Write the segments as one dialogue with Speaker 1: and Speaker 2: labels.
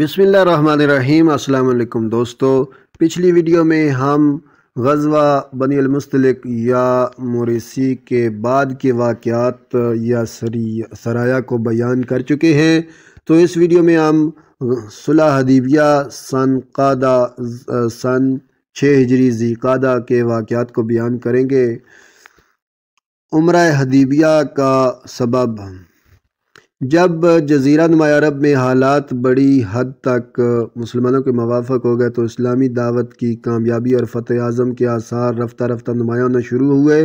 Speaker 1: بسم اللہ الرحمن الرحیم السلام علیکم دوستو پچھلی ویڈیو میں ہم غزوہ بنی المستلق یا موریسی کے بعد کے واقعات یا سرایہ کو بیان کر چکے ہیں تو اس ویڈیو میں ہم صلح حدیبیہ سن قادہ سن چھ ہجری زی قادہ کے واقعات کو بیان کریں گے عمرہ حدیبیہ کا سبب جب جزیرہ نما عرب میں حالات بڑی حد تک مسلمانوں کے موافق ہو گئے تو اسلامی دعوت کی کامیابی اور فتح اعظم کے آثار رفتہ رفتہ نمایاں ہونا شروع ہوئے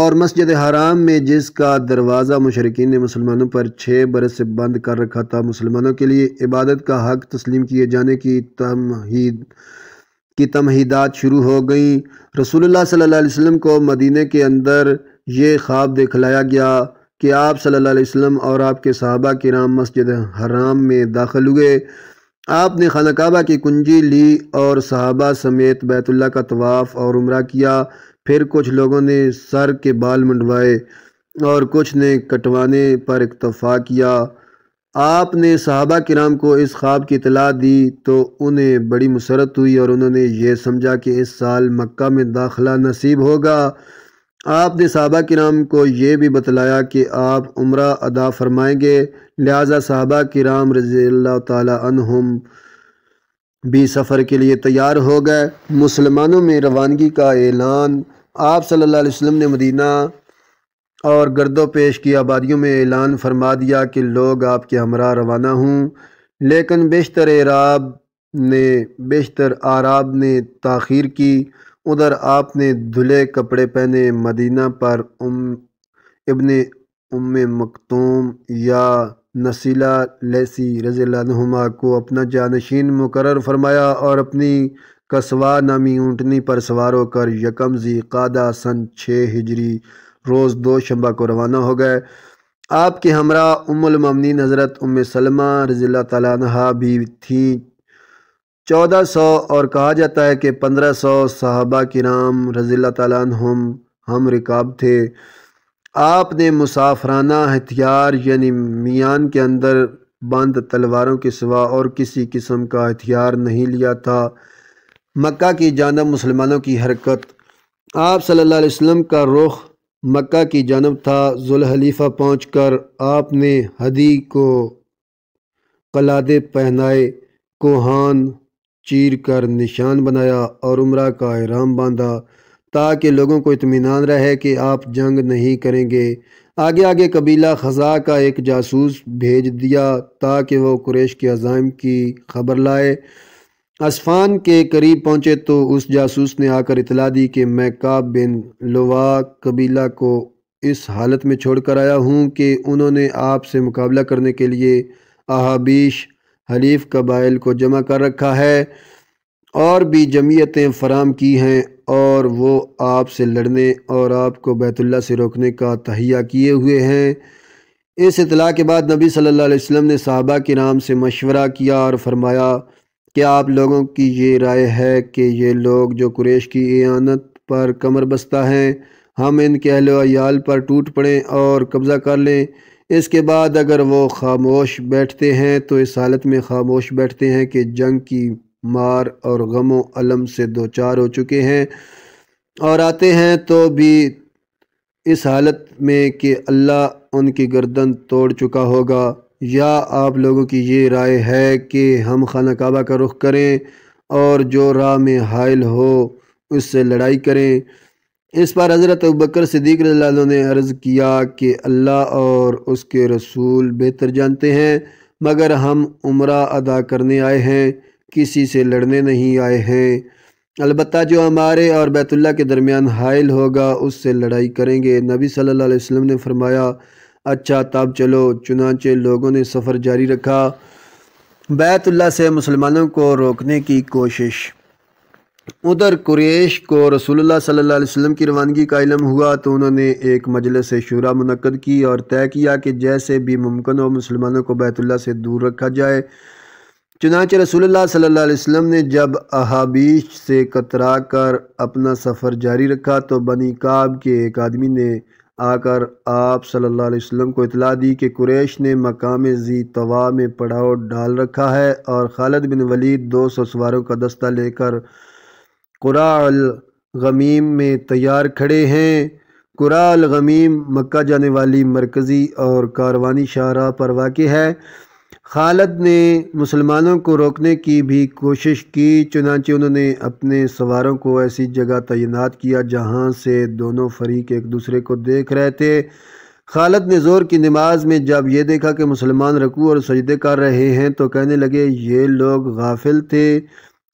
Speaker 1: اور مسجد حرام میں جس کا دروازہ مشرقین نے مسلمانوں پر چھ برس سے بند کر رکھا تھا مسلمانوں کے لیے عبادت کا حق تسلیم کیے جانے کی تمہید کی تمہیدات شروع ہو گئیں رسول اللہ صلی اللہ علیہ وسلم کو مدینہ کے اندر یہ خواب دکھلایا گیا کہ آپ صلی اللہ علیہ وسلم اور آپ کے صحابہ کے رام مسجد حرام میں داخل ہوئے آپ نے خانہ کعبہ کی کنجی لی اور صحابہ سمیت بیت اللہ کا طواف اور عمرہ کیا پھر کچھ لوگوں نے سر کے بال منڈوائے اور کچھ نے کٹوانے پر اکتفا کیا آپ نے صحابہ کرام کو اس خواب کی اطلاع دی تو انہیں بڑی مسرت ہوئی اور انہوں نے یہ سمجھا کہ اس سال مکہ میں داخلہ نصیب ہوگا آپ نے صحابہ کرام کو یہ بھی بتلایا کہ آپ عمرہ ادا فرمائیں گے لہٰذا صحابہ کرام رضی اللہ تعالی عنہم بھی سفر کے لیے تیار ہو گئے مسلمانوں میں روانگی کا اعلان آپ صلی اللہ علیہ وسلم نے مدینہ اور گرد و پیش کی آبادیوں میں اعلان فرما دیا کہ لوگ آپ کے ہمراہ روانہ ہوں لیکن بیشتر اعراب نے بیشتر آراب نے تاخیر کی ادھر آپ نے دھلے کپڑے پہنے مدینہ پر ام ابن ام مکتوم یا نسیلہ لیسی رضی اللہ عنہما کو اپنا جانشین مقرر فرمایا اور اپنی کسوا نامی اونٹنی پر سوار ہو کر یکم زی قادہ سن چھ ہجری روز دو شمبہ کو روانہ ہو گئے آپ کے ہمراہ ام الممنین حضرت ام سلمہ رضی اللہ تعالیٰ عنہ بھی تھیں چودہ سو اور کہا جاتا ہے کہ پندرہ سو صحابہ کرام رضی اللہ تعالیٰ عنہم ہم رکاب تھے آپ نے مسافرانہ ہتھیار یعنی میان کے اندر بند تلواروں کے سوا اور کسی قسم کا ہتھیار نہیں لیا تھا مکہ کی جانب مسلمانوں کی حرکت آپ صلی اللہ علیہ وسلم کا رخ مکہ کی جانب تھا ذوالحلیفہ پہنچ کر آپ نے حدی کو قلادے پہنائے کوہان چیر کر نشان بنایا اور عمرہ کا احرام باندھا تاکہ لوگوں کو اطمینان رہے کہ آپ جنگ نہیں کریں گے آگے آگے قبیلہ خزا کا ایک جاسوس بھیج دیا تاکہ وہ قریش کے عزائم کی خبر لائے اسفان کے قریب پہنچے تو اس جاسوس نے آ کر اطلاع دی کہ میں کاب بن لوا قبیلہ کو اس حالت میں چھوڑ کر آیا ہوں کہ انہوں نے آپ سے مقابلہ کرنے کے لیے احابیش حلیف قبائل کو جمع کر رکھا ہے اور بھی جمعیتیں فراہم کی ہیں اور وہ آپ سے لڑنے اور آپ کو بیت اللہ سے روکنے کا تہیا کیے ہوئے ہیں اس اطلاع کے بعد نبی صلی اللہ علیہ وسلم نے صحابہ کے نام سے مشورہ کیا اور فرمایا کہ آپ لوگوں کی یہ رائے ہے کہ یہ لوگ جو قریش کی اعانت پر کمر بستہ ہیں ہم ان کے اہل و عیال پر ٹوٹ پڑیں اور قبضہ کر لیں اس کے بعد اگر وہ خاموش بیٹھتے ہیں تو اس حالت میں خاموش بیٹھتے ہیں کہ جنگ کی مار اور غم و علم سے دوچار ہو چکے ہیں اور آتے ہیں تو بھی اس حالت میں کہ اللہ ان کی گردن توڑ چکا ہوگا یا آپ لوگوں کی یہ رائے ہے کہ ہم خانہ کعبہ کا رخ کریں اور جو راہ میں حائل ہو اس سے لڑائی کریں اس پر حضرت ابکر عنہ نے عرض کیا کہ اللہ اور اس کے رسول بہتر جانتے ہیں مگر ہم عمرہ ادا کرنے آئے ہیں کسی سے لڑنے نہیں آئے ہیں البتہ جو ہمارے اور بیت اللہ کے درمیان حائل ہوگا اس سے لڑائی کریں گے نبی صلی اللہ علیہ وسلم نے فرمایا اچھا تب چلو چنانچہ لوگوں نے سفر جاری رکھا بیت اللہ سے مسلمانوں کو روکنے کی کوشش ادھر قریش کو رسول اللہ صلی اللہ علیہ وسلم کی روانگی کا علم ہوا تو انہوں نے ایک مجلس شورا منعقد کی اور طے کیا کہ جیسے بھی ممکن ہو مسلمانوں کو بیت اللہ سے دور رکھا جائے چنانچہ رسول اللہ صلی اللہ علیہ وسلم نے جب احابیش سے کترا کر اپنا سفر جاری رکھا تو بنی کعب کے ایک آدمی نے آ کر آپ صلی اللہ علیہ وسلم کو اطلاع دی کہ قریش نے مقام زی توا میں پڑاؤ ڈال رکھا ہے اور خالد بن ولید دو سو سواروں کا دستہ لے کر الغمیم میں تیار کھڑے ہیں قرآ الغمیم مکہ جانے والی مرکزی اور کاروانی شاہراہ پر واقع ہے خالد نے مسلمانوں کو روکنے کی بھی کوشش کی چنانچہ انہوں نے اپنے سواروں کو ایسی جگہ تعینات کیا جہاں سے دونوں فریق ایک دوسرے کو دیکھ رہے تھے خالد نے زور کی نماز میں جب یہ دیکھا کہ مسلمان رکوع اور سجدے کر رہے ہیں تو کہنے لگے یہ لوگ غافل تھے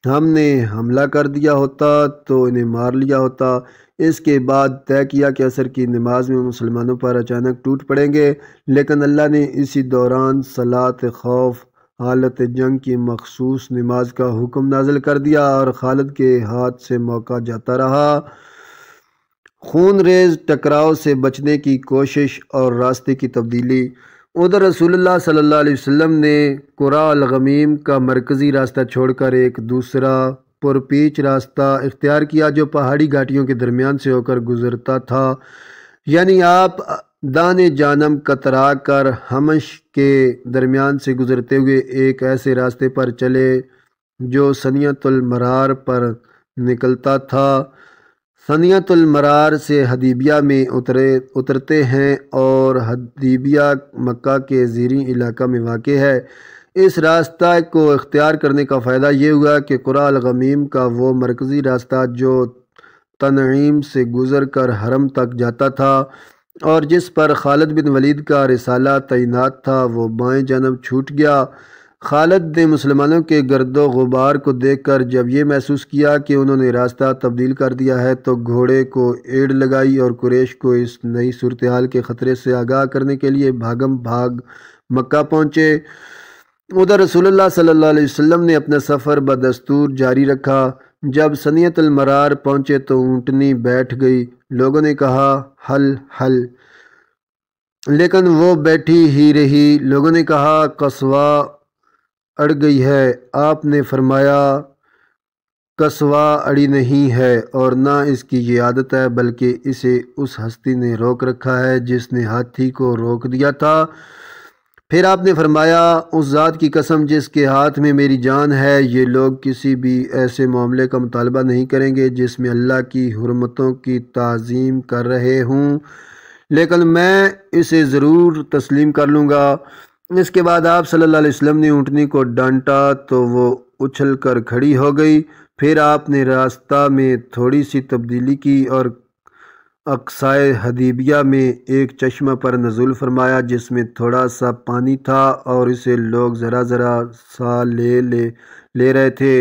Speaker 1: ہم نے حملہ کر دیا ہوتا تو انہیں مار لیا ہوتا اس کے بعد طے کیا کہ اثر کی نماز میں مسلمانوں پر اچانک ٹوٹ پڑیں گے لیکن اللہ نے اسی دوران سلاد خوف حالت جنگ کی مخصوص نماز کا حکم نازل کر دیا اور خالد کے ہاتھ سے موقع جاتا رہا خون ریز ٹکراؤ سے بچنے کی کوشش اور راستے کی تبدیلی ادھر رسول اللہ صلی اللہ علیہ وسلم نے قرآ الغمیم کا مرکزی راستہ چھوڑ کر ایک دوسرا پرپیچ راستہ اختیار کیا جو پہاڑی گھاٹیوں کے درمیان سے ہو کر گزرتا تھا یعنی آپ دان جانم کترا کر ہمش کے درمیان سے گزرتے ہوئے ایک ایسے راستے پر چلے جو سنیت المرار پر نکلتا تھا سنیت المرار سے حدیبیہ میں اترے اترتے ہیں اور حدیبیہ مکہ کے زیریں علاقہ میں واقع ہے اس راستہ کو اختیار کرنے کا فائدہ یہ ہوا کہ قرال غمیم کا وہ مرکزی راستہ جو تنعیم سے گزر کر حرم تک جاتا تھا اور جس پر خالد بن ولید کا رسالہ تعینات تھا وہ بائیں جنب چھوٹ گیا خالد نے مسلمانوں کے گرد و غبار کو دیکھ کر جب یہ محسوس کیا کہ انہوں نے راستہ تبدیل کر دیا ہے تو گھوڑے کو ایڈ لگائی اور قریش کو اس نئی صورتحال کے خطرے سے آگاہ کرنے کے لیے بھاگم بھاگ مکہ پہنچے ادھر رسول اللہ صلی اللہ علیہ وسلم نے اپنا سفر بدستور جاری رکھا جب سنیت المرار پہنچے تو اونٹنی بیٹھ گئی لوگوں نے کہا حل حل لیکن وہ بیٹھی ہی رہی لوگوں نے کہا قصوہ اڑ گئی ہے آپ نے فرمایا کسوا اڑی نہیں ہے اور نہ اس کی یہ عادت ہے بلکہ اسے اس ہستی نے روک رکھا ہے جس نے ہاتھی کو روک دیا تھا پھر آپ نے فرمایا اس ذات کی قسم جس کے ہاتھ میں میری جان ہے یہ لوگ کسی بھی ایسے معاملے کا مطالبہ نہیں کریں گے جس میں اللہ کی حرمتوں کی تعظیم کر رہے ہوں لیکن میں اسے ضرور تسلیم کر لوں گا اس کے بعد آپ صلی اللہ علیہ وسلم نے اونٹنی کو ڈانٹا تو وہ اچھل کر کھڑی ہو گئی پھر آپ نے راستہ میں تھوڑی سی تبدیلی کی اور اقسائے حدیبیہ میں ایک چشمہ پر نزول فرمایا جس میں تھوڑا سا پانی تھا اور اسے لوگ ذرا ذرا سا لے لے لے رہے تھے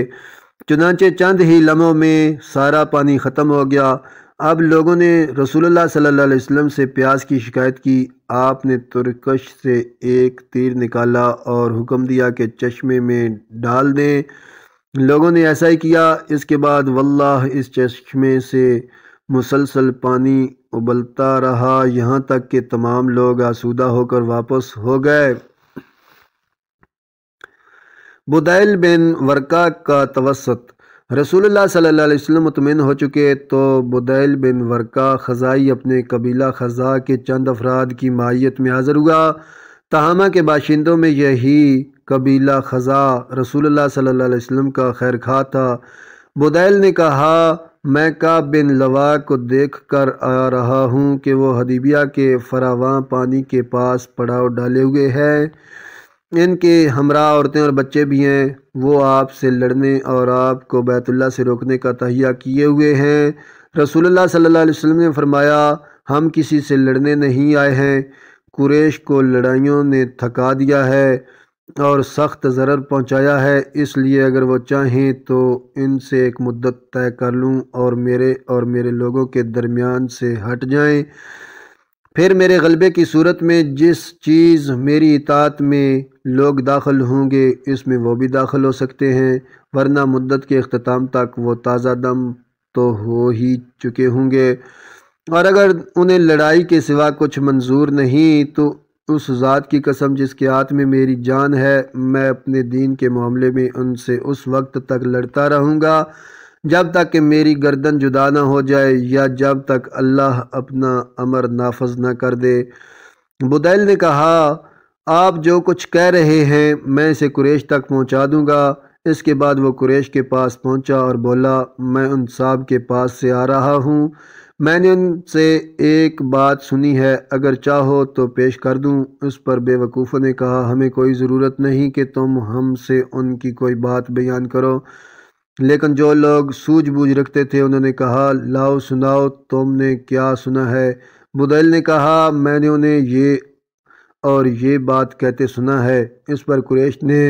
Speaker 1: چنانچہ چند ہی لمحوں میں سارا پانی ختم ہو گیا اب لوگوں نے رسول اللہ صلی اللہ علیہ وسلم سے پیاس کی شکایت کی آپ نے ترکش سے ایک تیر نکالا اور حکم دیا کہ چشمے میں ڈال دیں لوگوں نے ایسا ہی کیا اس کے بعد واللہ اس چشمے سے مسلسل پانی ابلتا رہا یہاں تک کہ تمام لوگ آسودہ ہو کر واپس ہو گئے بدائل بن ورکا کا توسط رسول اللہ صلی اللہ علیہ وسلم مطمئن ہو چکے تو بدیل بن ورکا خزائی اپنے قبیلہ خزا کے چند افراد کی مائیت میں حاضر ہوا تہامہ کے باشندوں میں یہی قبیلہ خزا رسول اللہ صلی اللہ علیہ وسلم کا خیر خواہ تھا بدیل نے کہا میں کعب بن لوا کو دیکھ کر آ رہا ہوں کہ وہ حدیبیہ کے فراواں پانی کے پاس پڑاؤ ڈالے ہوئے ہیں ان کے ہمراہ عورتیں اور بچے بھی ہیں وہ آپ سے لڑنے اور آپ کو بیت اللہ سے روکنے کا تہیا کیے ہوئے ہیں رسول اللہ صلی اللہ علیہ وسلم نے فرمایا ہم کسی سے لڑنے نہیں آئے ہیں قریش کو لڑائیوں نے تھکا دیا ہے اور سخت ضرر پہنچایا ہے اس لیے اگر وہ چاہیں تو ان سے ایک مدت طے کر لوں اور میرے اور میرے لوگوں کے درمیان سے ہٹ جائیں پھر میرے غلبے کی صورت میں جس چیز میری اطاعت میں لوگ داخل ہوں گے اس میں وہ بھی داخل ہو سکتے ہیں ورنہ مدت کے اختتام تک وہ تازہ دم تو ہو ہی چکے ہوں گے اور اگر انہیں لڑائی کے سوا کچھ منظور نہیں تو اس ذات کی قسم جس کے ہاتھ میں میری جان ہے میں اپنے دین کے معاملے میں ان سے اس وقت تک لڑتا رہوں گا جب تک کہ میری گردن جدا نہ ہو جائے یا جب تک اللہ اپنا امر نافذ نہ کر دے بدیل نے کہا آپ جو کچھ کہہ رہے ہیں میں اسے قریش تک پہنچا دوں گا اس کے بعد وہ قریش کے پاس پہنچا اور بولا میں ان صاحب کے پاس سے آ رہا ہوں میں نے ان سے ایک بات سنی ہے اگر چاہو تو پیش کر دوں اس پر بے وقوفوں نے کہا ہمیں کوئی ضرورت نہیں کہ تم ہم سے ان کی کوئی بات بیان کرو لیکن جو لوگ سوجھ بوجھ رکھتے تھے انہوں نے کہا لاؤ سناؤ تم نے کیا سنا ہے بدیل نے کہا میں نے انہیں یہ اور یہ بات کہتے سنا ہے اس پر قریش نے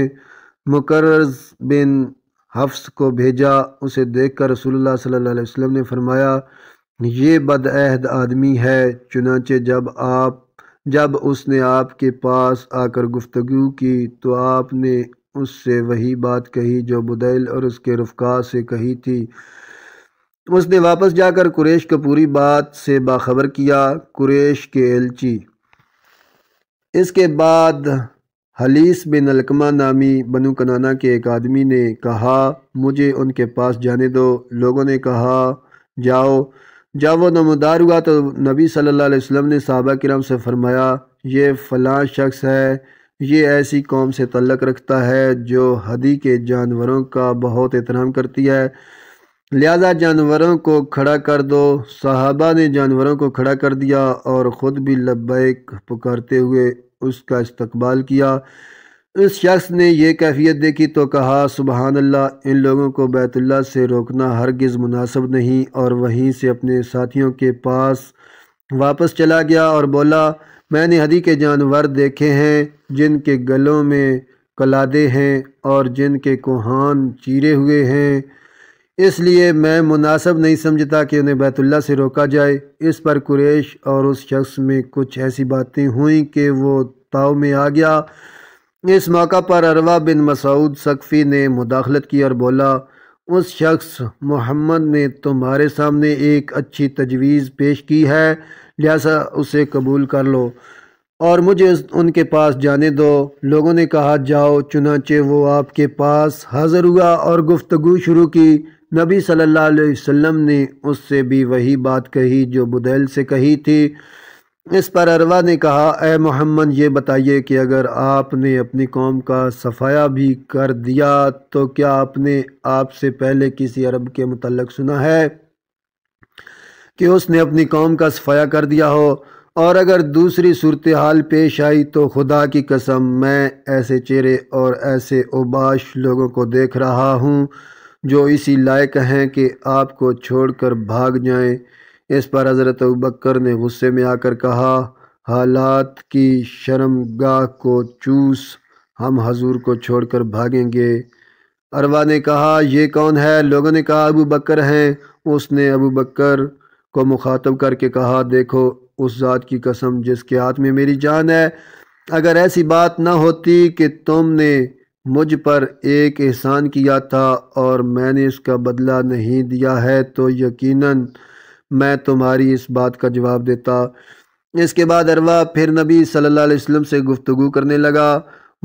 Speaker 1: مقرر بن حفظ کو بھیجا اسے دیکھ کر رسول اللہ صلی اللہ علیہ وسلم نے فرمایا یہ بد عہد آدمی ہے چنانچہ جب آپ جب اس نے آپ کے پاس آ کر گفتگو کی تو آپ نے اس سے وہی بات کہی جو بدیل اور اس کے رفقا سے کہی تھی اس نے واپس جا کر قریش کو پوری بات سے باخبر کیا قریش کے الچی اس کے بعد حلیث بن علقمہ نامی بنو کنانا کے ایک آدمی نے کہا مجھے ان کے پاس جانے دو لوگوں نے کہا جاؤ جب وہ نمودار ہوا تو نبی صلی اللہ علیہ وسلم نے صحابہ کرم سے فرمایا یہ فلاں شخص ہے یہ ایسی قوم سے تعلق رکھتا ہے جو حدی کے جانوروں کا بہت احترام کرتی ہے لہذا جانوروں کو کھڑا کر دو صحابہ نے جانوروں کو کھڑا کر دیا اور خود بھی لبیک پکارتے ہوئے اس کا استقبال کیا اس شخص نے یہ کیفیت دیکھی تو کہا سبحان اللہ ان لوگوں کو بیت اللہ سے روکنا ہرگز مناسب نہیں اور وہیں سے اپنے ساتھیوں کے پاس واپس چلا گیا اور بولا میں نے ہدی کے جانور دیکھے ہیں جن کے گلوں میں کلادے ہیں اور جن کے کوہان چیرے ہوئے ہیں اس لیے میں مناسب نہیں سمجھتا کہ انہیں بیت اللہ سے روکا جائے اس پر قریش اور اس شخص میں کچھ ایسی باتیں ہوئیں کہ وہ تاؤ میں آ گیا اس موقع پر اروا بن مسعود سقفی نے مداخلت کی اور بولا اس شخص محمد نے تمہارے سامنے ایک اچھی تجویز پیش کی ہے لہذا اسے قبول کر لو اور مجھے ان کے پاس جانے دو لوگوں نے کہا جاؤ چنانچہ وہ آپ کے پاس حاضر ہوا اور گفتگو شروع کی نبی صلی اللہ علیہ وسلم نے اس سے بھی وہی بات کہی جو بدیل سے کہی تھی اس پر اروا نے کہا اے محمد یہ بتائیے کہ اگر آپ نے اپنی قوم کا صفایا بھی کر دیا تو کیا آپ نے آپ سے پہلے کسی عرب کے متعلق سنا ہے کہ اس نے اپنی قوم کا صفایا کر دیا ہو اور اگر دوسری صورتحال پیش آئی تو خدا کی قسم میں ایسے چہرے اور ایسے اوباش لوگوں کو دیکھ رہا ہوں جو اسی لائق ہیں کہ آپ کو چھوڑ کر بھاگ جائیں اس پر حضرت ابوبکر نے غصے میں آ کر کہا حالات کی شرم گاہ کو چوس ہم حضور کو چھوڑ کر بھاگیں گے اروا نے کہا یہ کون ہے لوگوں نے کہا ابو بکر ہیں اس نے ابو بکر کو مخاطب کر کے کہا دیکھو اس ذات کی قسم جس کے ہاتھ میں میری جان ہے اگر ایسی بات نہ ہوتی کہ تم نے مجھ پر ایک احسان کیا تھا اور میں نے اس کا بدلہ نہیں دیا ہے تو یقیناً میں تمہاری اس بات کا جواب دیتا اس کے بعد اروا پھر نبی صلی اللہ علیہ وسلم سے گفتگو کرنے لگا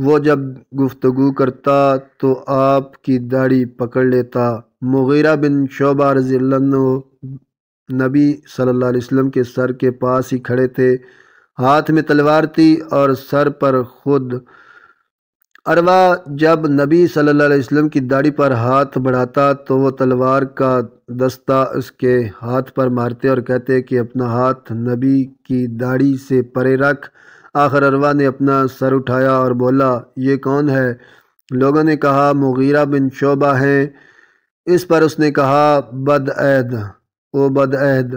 Speaker 1: وہ جب گفتگو کرتا تو آپ کی داڑھی پکڑ لیتا مغیرہ بن شعبہ رضی اللہ عنہ نبی صلی اللہ علیہ وسلم کے سر کے پاس ہی کھڑے تھے ہاتھ میں تلوار تھی اور سر پر خود اروا جب نبی صلی اللہ علیہ وسلم کی داڑھی پر ہاتھ بڑھاتا تو وہ تلوار کا دستہ اس کے ہاتھ پر مارتے اور کہتے کہ اپنا ہاتھ نبی کی داڑھی سے پرے رکھ آخر اروا نے اپنا سر اٹھایا اور بولا یہ کون ہے لوگوں نے کہا مغیرہ بن شعبہ ہیں اس پر اس نے کہا بد عید او بد عہد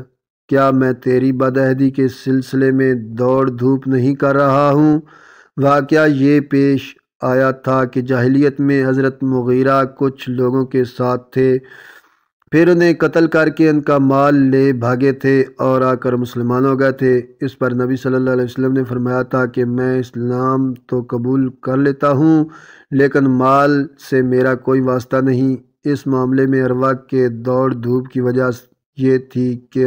Speaker 1: کیا میں تیری بد عہدی کے سلسلے میں دوڑ دھوپ نہیں کر رہا ہوں واقعہ یہ پیش آیا تھا کہ جاہلیت میں حضرت مغیرہ کچھ لوگوں کے ساتھ تھے پھر انہیں قتل کر کے ان کا مال لے بھاگے تھے اور آ کر مسلمان ہو گئے تھے اس پر نبی صلی اللہ علیہ وسلم نے فرمایا تھا کہ میں اسلام تو قبول کر لیتا ہوں لیکن مال سے میرا کوئی واسطہ نہیں اس معاملے میں اروا کے دوڑ دھوپ کی وجہ یہ تھی کہ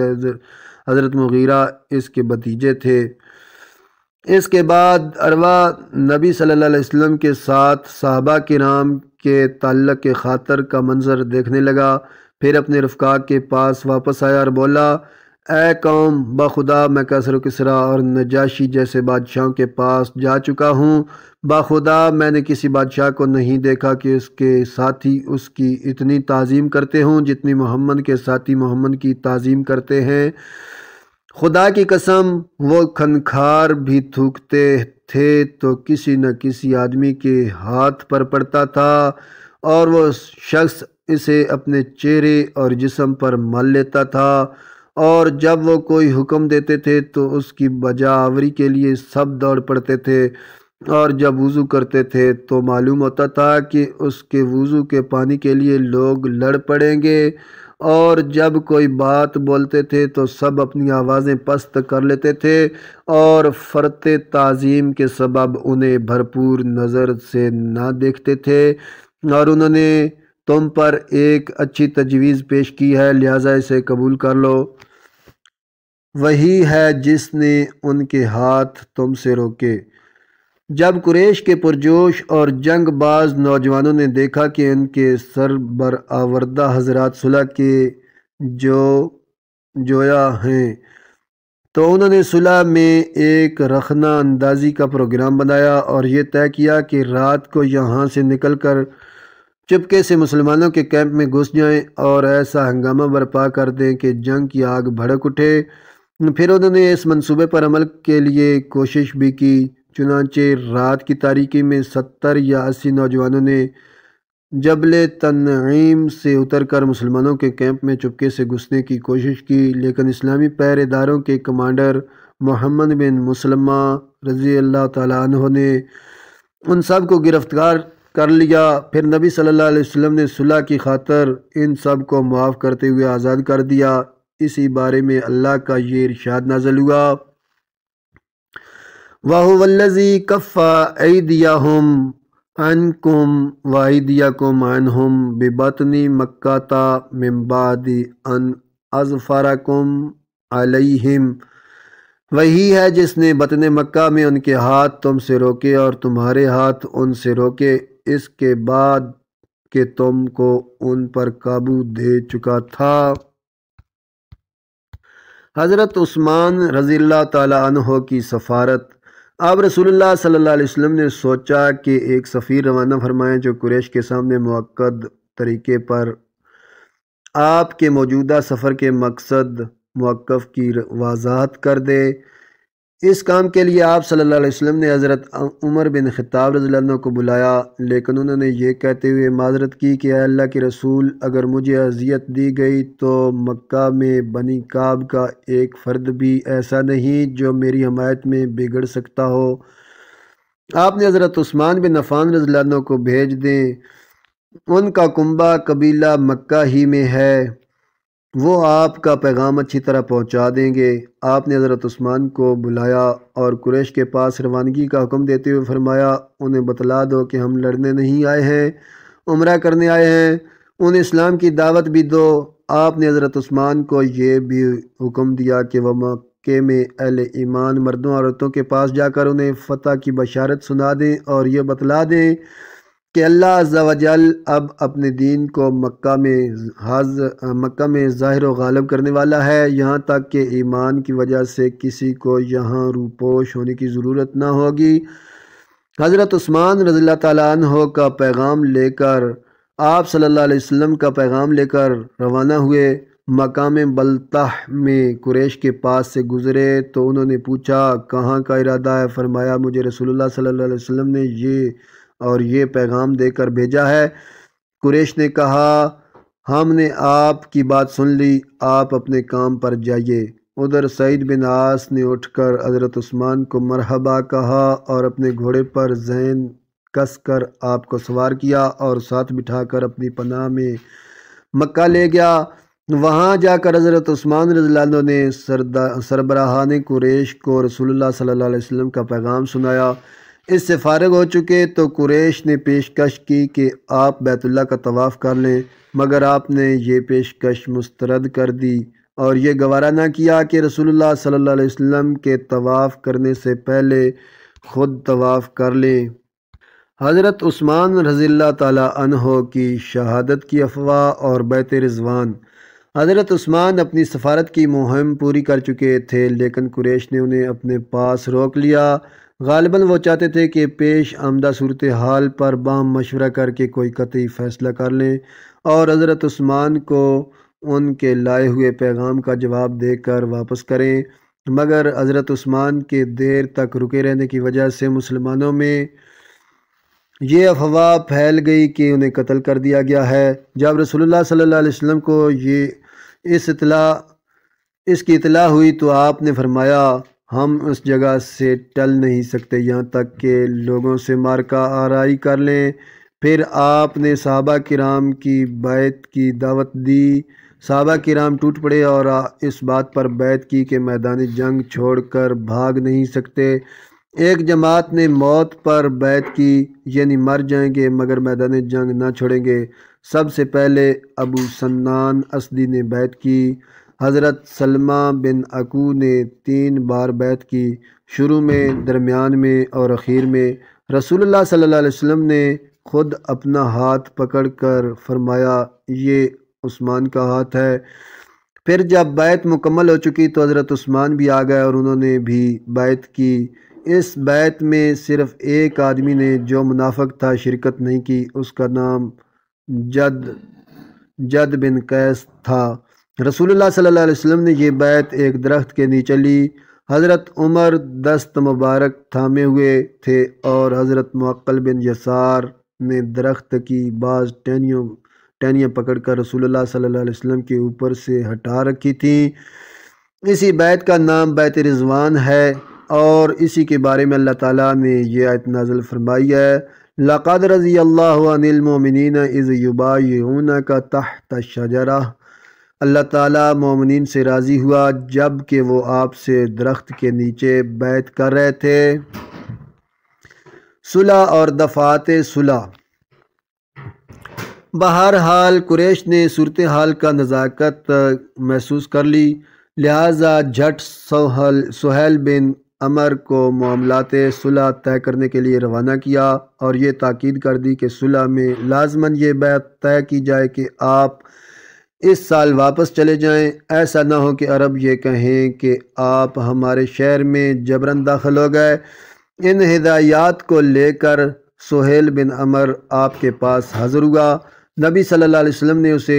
Speaker 1: حضرت مغیرہ اس کے بتیجے تھے اس کے بعد اروا نبی صلی اللہ علیہ وسلم کے ساتھ صحابہ کے نام کے تعلق کے خاطر کا منظر دیکھنے لگا پھر اپنے رفقا کے پاس واپس آیا اور بولا اے قوم بخدا میں کثر و کسرا اور نجاشی جیسے بادشاہوں کے پاس جا چکا ہوں بخدا میں نے کسی بادشاہ کو نہیں دیکھا کہ اس کے ساتھی اس کی اتنی تعظیم کرتے ہوں جتنی محمد کے ساتھی محمد کی تعظیم کرتے ہیں خدا کی قسم وہ کھنکھار بھی تھوکتے تھے تو کسی نہ کسی آدمی کے ہاتھ پر پڑتا تھا اور وہ شخص اسے اپنے چہرے اور جسم پر مل لیتا تھا اور جب وہ کوئی حکم دیتے تھے تو اس کی بجاوری کے لیے سب دوڑ پڑتے تھے اور جب وضو کرتے تھے تو معلوم ہوتا تھا کہ اس کے وضو کے پانی کے لیے لوگ لڑ پڑیں گے اور جب کوئی بات بولتے تھے تو سب اپنی آوازیں پست کر لیتے تھے اور فرت تعظیم کے سبب انہیں بھرپور نظر سے نہ دیکھتے تھے اور انہوں نے تم پر ایک اچھی تجویز پیش کی ہے لہٰذا اسے قبول کر لو وہی ہے جس نے ان کے ہاتھ تم سے روکے جب قریش کے پرجوش اور جنگ باز نوجوانوں نے دیکھا کہ ان کے سر برآوردہ حضرات صلح کے جو جویا ہیں تو انہوں نے صلح میں ایک رخنا اندازی کا پروگرام بنایا اور یہ طے کیا کہ رات کو یہاں سے نکل کر چپکے سے مسلمانوں کے کیمپ میں گھس جائیں اور ایسا ہنگامہ برپا کر دیں کہ جنگ کی آگ بھڑک اٹھے پھر انہوں نے اس منصوبے پر عمل کے لیے کوشش بھی کی چنانچہ رات کی تاریکی میں ستر یا اسی نوجوانوں نے جبل تنعیم سے اتر کر مسلمانوں کے کیمپ میں چپکے سے گھسنے کی کوشش کی لیکن اسلامی پہرے داروں کے کمانڈر محمد بن مسلمہ رضی اللہ تعالیٰ عنہ نے ان سب کو گرفتگار کر لیا پھر نبی صلی اللہ علیہ وسلم نے صلح کی خاطر ان سب کو معاف کرتے ہوئے آزاد کر دیا اسی بارے میں اللہ کا یہ ارشاد نازل ہوا واہ مکاتا من بعد ان ازفرکم علیہم وہی ہے جس نے بطن مکہ میں ان کے ہاتھ تم سے روکے اور تمہارے ہاتھ ان سے روکے اس کے بعد کہ تم کو ان پر قابو دے چکا تھا حضرت عثمان رضی اللہ تعالی عنہ کی سفارت اب رسول اللہ صلی اللہ علیہ وسلم نے سوچا کہ ایک سفیر روانہ فرمائیں جو قریش کے سامنے موقع طریقے پر آپ کے موجودہ سفر کے مقصد موقف کی وضاحت کر دے اس کام کے لیے آپ صلی اللہ علیہ وسلم نے حضرت عمر بن خطاب رضی اللہ عنہ کو بلایا لیکن انہوں نے یہ کہتے ہوئے معذرت کی کہ اے اللہ کے رسول اگر مجھے اذیت دی گئی تو مکہ میں بنی کعب کا ایک فرد بھی ایسا نہیں جو میری حمایت میں بگڑ سکتا ہو آپ نے حضرت عثمان بن عفان رضی اللہ عنہ کو بھیج دیں ان کا کنبہ قبیلہ مکہ ہی میں ہے وہ آپ کا پیغام اچھی طرح پہنچا دیں گے آپ نے حضرت عثمان کو بلایا اور قریش کے پاس روانگی کا حکم دیتے ہوئے فرمایا انہیں بتلا دو کہ ہم لڑنے نہیں آئے ہیں عمرہ کرنے آئے ہیں انہیں اسلام کی دعوت بھی دو آپ نے حضرت عثمان کو یہ بھی حکم دیا کہ وہ مکے میں اہل ایمان مردوں عورتوں کے پاس جا کر انہیں فتح کی بشارت سنا دیں اور یہ بتلا دیں کہ اللہ عز و جل اب اپنے دین کو مکہ میں حاضر مکہ میں ظاہر و غالب کرنے والا ہے یہاں تک کہ ایمان کی وجہ سے کسی کو یہاں روپوش ہونے کی ضرورت نہ ہوگی حضرت عثمان رضی اللہ تعالیٰ عنہ کا پیغام لے کر آپ صلی اللہ علیہ وسلم کا پیغام لے کر روانہ ہوئے مقام بلتح میں قریش کے پاس سے گزرے تو انہوں نے پوچھا کہاں کا ارادہ ہے فرمایا مجھے رسول اللہ صلی اللہ علیہ وسلم نے یہ اور یہ پیغام دے کر بھیجا ہے قریش نے کہا ہم نے آپ کی بات سن لی آپ اپنے کام پر جائیے ادھر سعید بن آس نے اٹھ کر حضرت عثمان کو مرحبا کہا اور اپنے گھوڑے پر زین کس کر آپ کو سوار کیا اور ساتھ بٹھا کر اپنی پناہ میں مکہ لے گیا وہاں جا کر حضرت عثمان رضی اللہ عنہ نے سربراہان قریش کو رسول اللہ صلی اللہ علیہ وسلم کا پیغام سنایا اس سے فارغ ہو چکے تو قریش نے پیشکش کی کہ آپ بیت اللہ کا طواف کر لیں مگر آپ نے یہ پیشکش مسترد کر دی اور یہ نہ کیا کہ رسول اللہ صلی اللہ علیہ وسلم کے طواف کرنے سے پہلے خود طواف کر لیں حضرت عثمان رضی اللہ تعالیٰ عنہ کی شہادت کی افواہ اور بیت رضوان حضرت عثمان اپنی سفارت کی مہم پوری کر چکے تھے لیکن قریش نے انہیں اپنے پاس روک لیا غالباً وہ چاہتے تھے کہ پیش آمدہ صورتحال پر بام مشورہ کر کے کوئی قطعی فیصلہ کر لیں اور حضرت عثمان کو ان کے لائے ہوئے پیغام کا جواب دے کر واپس کریں مگر حضرت عثمان کے دیر تک رکے رہنے کی وجہ سے مسلمانوں میں یہ افواہ پھیل گئی کہ انہیں قتل کر دیا گیا ہے جب رسول اللہ صلی اللہ علیہ وسلم کو یہ اس اطلاع اس کی اطلاع ہوئی تو آپ نے فرمایا ہم اس جگہ سے ٹل نہیں سکتے یہاں تک کہ لوگوں سے مارکا آرائی کر لیں پھر آپ نے صحابہ کرام کی بیعت کی دعوت دی صحابہ کرام ٹوٹ پڑے اور اس بات پر بیعت کی کہ میدان جنگ چھوڑ کر بھاگ نہیں سکتے ایک جماعت نے موت پر بیعت کی یعنی مر جائیں گے مگر میدان جنگ نہ چھوڑیں گے سب سے پہلے ابو سنان اسدی نے بیعت کی حضرت سلمہ بن اکو نے تین بار بیت کی شروع میں درمیان میں اور اخیر میں رسول اللہ صلی اللہ علیہ وسلم نے خود اپنا ہاتھ پکڑ کر فرمایا یہ عثمان کا ہاتھ ہے پھر جب بیت مکمل ہو چکی تو حضرت عثمان بھی آ گئے اور انہوں نے بھی بیت کی اس بیت میں صرف ایک آدمی نے جو منافق تھا شرکت نہیں کی اس کا نام جد جد بن قیس تھا رسول اللہ صلی اللہ علیہ وسلم نے یہ بیت ایک درخت کے نیچے لی حضرت عمر دست مبارک تھامے ہوئے تھے اور حضرت معقل بن یسار نے درخت کی بعض ٹہنیوں ٹینیاں پکڑ کر رسول اللہ صلی اللہ علیہ وسلم کے اوپر سے ہٹا رکھی تھیں اسی بیت کا نام بیت رضوان ہے اور اسی کے بارے میں اللہ تعالیٰ نے یہ آیت نازل فرمائی ہے لقد رضی اللہ عن المؤمنین اذ یبایعونک تحت شا اللہ تعالیٰ مومنین سے راضی ہوا جب کہ وہ آپ سے درخت کے نیچے بیت کر رہے تھے صلح اور دفعات صلح بہرحال قریش نے صورتحال کا نزاکت محسوس کر لی لہٰذا جھٹ سہل سہیل بن امر کو معاملات صلح طے کرنے کے لیے روانہ کیا اور یہ تاکید کر دی کہ صلح میں لازماً یہ بات طے کی جائے کہ آپ اس سال واپس چلے جائیں ایسا نہ ہو کہ عرب یہ کہیں کہ آپ ہمارے شہر میں جبرن داخل ہو گئے ان ہدایات کو لے کر سہیل بن عمر آپ کے پاس حاضر ہوا نبی صلی اللہ علیہ وسلم نے اسے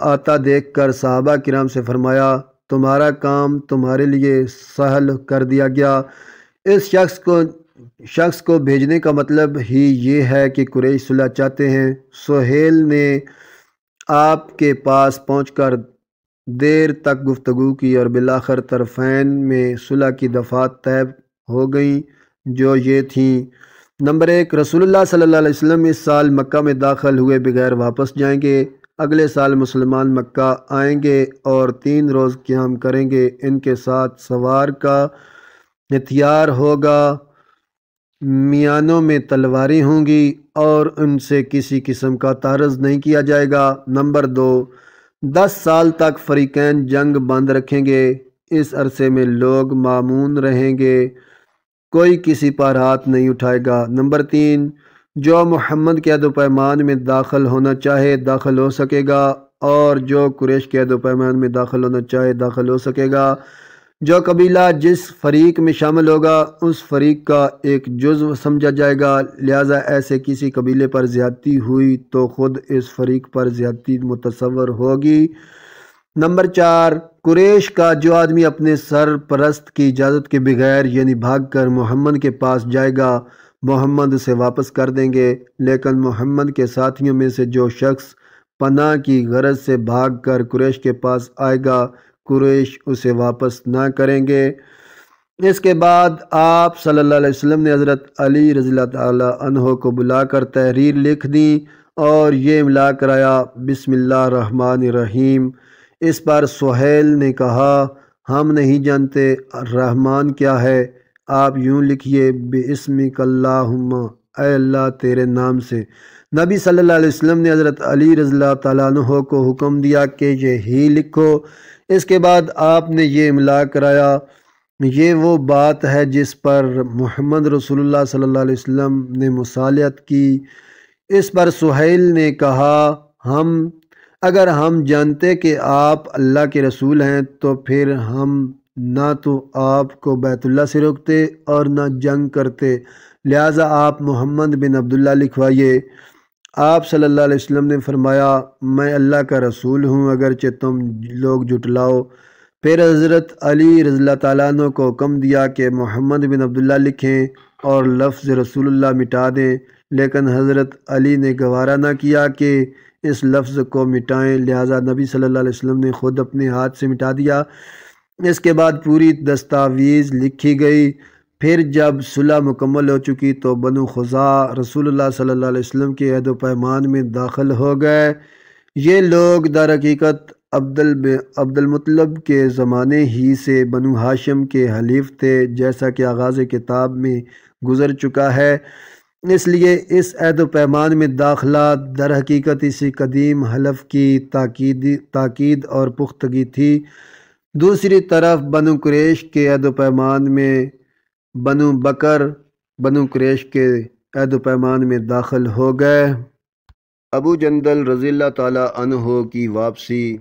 Speaker 1: آتا دیکھ کر صحابہ کرام سے فرمایا تمہارا کام تمہارے لیے سہل کر دیا گیا اس شخص کو شخص کو بھیجنے کا مطلب ہی یہ ہے کہ قریش صلی اللہ چاہتے ہیں سہیل نے آپ کے پاس پہنچ کر دیر تک گفتگو کی اور بلاخر طرفین میں صلح کی دفعات طے ہو گئیں جو یہ تھیں نمبر ایک رسول اللہ صلی اللہ علیہ وسلم اس سال مکہ میں داخل ہوئے بغیر واپس جائیں گے اگلے سال مسلمان مکہ آئیں گے اور تین روز قیام کریں گے ان کے ساتھ سوار کا ہتھیار ہوگا میانوں میں تلواری ہوں گی اور ان سے کسی قسم کا تارز نہیں کیا جائے گا نمبر دو دس سال تک فریقین جنگ بند رکھیں گے اس عرصے میں لوگ معمون رہیں گے کوئی کسی پر ہاتھ نہیں اٹھائے گا نمبر تین جو محمد قید و پیمان میں داخل ہونا چاہے داخل ہو سکے گا اور جو قریش کے و پیمان میں داخل ہونا چاہے داخل ہو سکے گا جو قبیلہ جس فریق میں شامل ہوگا اس فریق کا ایک جزو سمجھا جائے گا لہٰذا ایسے کسی قبیلے پر زیادتی ہوئی تو خود اس فریق پر زیادتی متصور ہوگی نمبر چار قریش کا جو آدمی اپنے سر پرست کی اجازت کے بغیر یعنی بھاگ کر محمد کے پاس جائے گا محمد اسے واپس کر دیں گے لیکن محمد کے ساتھیوں میں سے جو شخص پناہ کی غرض سے بھاگ کر قریش کے پاس آئے گا قریش اسے واپس نہ کریں گے اس کے بعد آپ صلی اللہ علیہ وسلم نے حضرت علی رضی اللہ تعالی عنہ کو بلا کر تحریر لکھ دی اور یہ املا کرایا بسم اللہ الرحمن الرحیم اس پر سہیل نے کہا ہم نہیں جانتے رحمان کیا ہے آپ یوں لکھیے بسم اللہم اے اللہ تیرے نام سے نبی صلی اللہ علیہ وسلم نے حضرت علی رضی اللہ تعالیٰ عنہ کو حکم دیا کہ یہ ہی لکھو اس کے بعد آپ نے یہ املا کرایا یہ وہ بات ہے جس پر محمد رسول اللہ صلی اللہ علیہ وسلم نے مصالحت کی اس پر سہیل نے کہا ہم اگر ہم جانتے کہ آپ اللہ کے رسول ہیں تو پھر ہم نہ تو آپ کو بیت اللہ سے روکتے اور نہ جنگ کرتے لہٰذا آپ محمد بن عبداللہ لکھوائیے آپ صلی اللہ علیہ وسلم نے فرمایا میں اللہ کا رسول ہوں اگرچہ تم لوگ جٹلاؤ پھر حضرت علی رضی اللہ تعالیٰ عنہ کو حکم دیا کہ محمد بن عبداللہ لکھیں اور لفظ رسول اللہ مٹا دیں لیکن حضرت علی نے گوارہ نہ کیا کہ اس لفظ کو مٹائیں لہٰذا نبی صلی اللہ علیہ وسلم نے خود اپنے ہاتھ سے مٹا دیا اس کے بعد پوری دستاویز لکھی گئی پھر جب صلح مکمل ہو چکی تو بنو خزا رسول اللہ صلی اللہ علیہ وسلم کے عہد و پیمان میں داخل ہو گئے یہ لوگ حقیقت عبد عبد المطلب کے زمانے ہی سے بنو ہاشم کے حلیف تھے جیسا کہ آغاز کتاب میں گزر چکا ہے اس لیے اس عہد و پیمان میں داخلہ در حقیقت اسی قدیم حلف کی تاکیدی تاکید اور پختگی تھی دوسری طرف بنو قریش کے عہد و پیمان میں بنو بکر بنو کریش کے عہد و پیمان میں داخل ہو گئے ابو جندل رضی اللہ تعالیٰ عنہ کی واپسی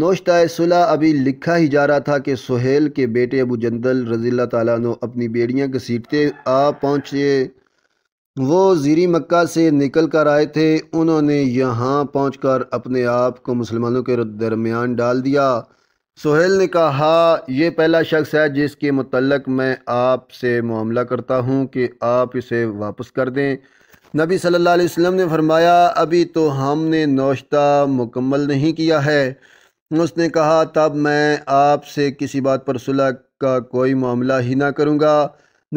Speaker 1: نوشتہ صلح ابھی لکھا ہی جا رہا تھا کہ سہیل کے بیٹے ابو جندل رضی اللہ تعالیٰ عنہ اپنی بیڑیاں کے آ پہنچے وہ زیری مکہ سے نکل کر آئے تھے انہوں نے یہاں پہنچ کر اپنے آپ کو مسلمانوں کے درمیان ڈال دیا سہیل نے کہا ہاں، یہ پہلا شخص ہے جس کے متعلق میں آپ سے معاملہ کرتا ہوں کہ آپ اسے واپس کر دیں نبی صلی اللہ علیہ وسلم نے فرمایا ابھی تو ہم نے نوشتہ مکمل نہیں کیا ہے اس نے کہا تب میں آپ سے کسی بات پر صلح کا کوئی معاملہ ہی نہ کروں گا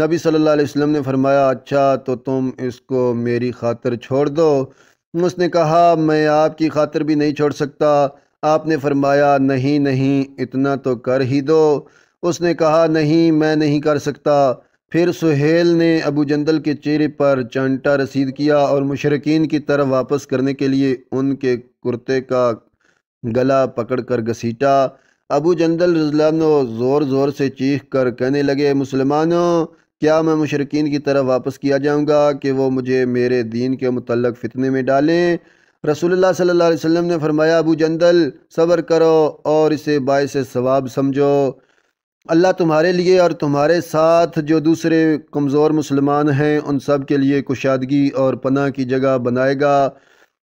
Speaker 1: نبی صلی اللہ علیہ وسلم نے فرمایا اچھا تو تم اس کو میری خاطر چھوڑ دو اس نے کہا میں آپ کی خاطر بھی نہیں چھوڑ سکتا آپ نے فرمایا نہیں نہیں اتنا تو کر ہی دو اس نے کہا نہیں میں نہیں کر سکتا پھر سہیل نے ابو جندل کے چہرے پر چانٹا رسید کیا اور مشرقین کی طرح واپس کرنے کے لیے ان کے کرتے کا گلا پکڑ کر گسیٹا ابو جندل رضلانو زور زور سے چیخ کر کہنے لگے مسلمانوں کیا میں مشرقین کی طرح واپس کیا جاؤں گا کہ وہ مجھے میرے دین کے متعلق فتنے میں ڈالیں رسول اللہ صلی اللہ علیہ وسلم نے فرمایا ابو جندل صبر کرو اور اسے باعث ثواب سمجھو اللہ تمہارے لیے اور تمہارے ساتھ جو دوسرے کمزور مسلمان ہیں ان سب کے لیے کشادگی اور پناہ کی جگہ بنائے گا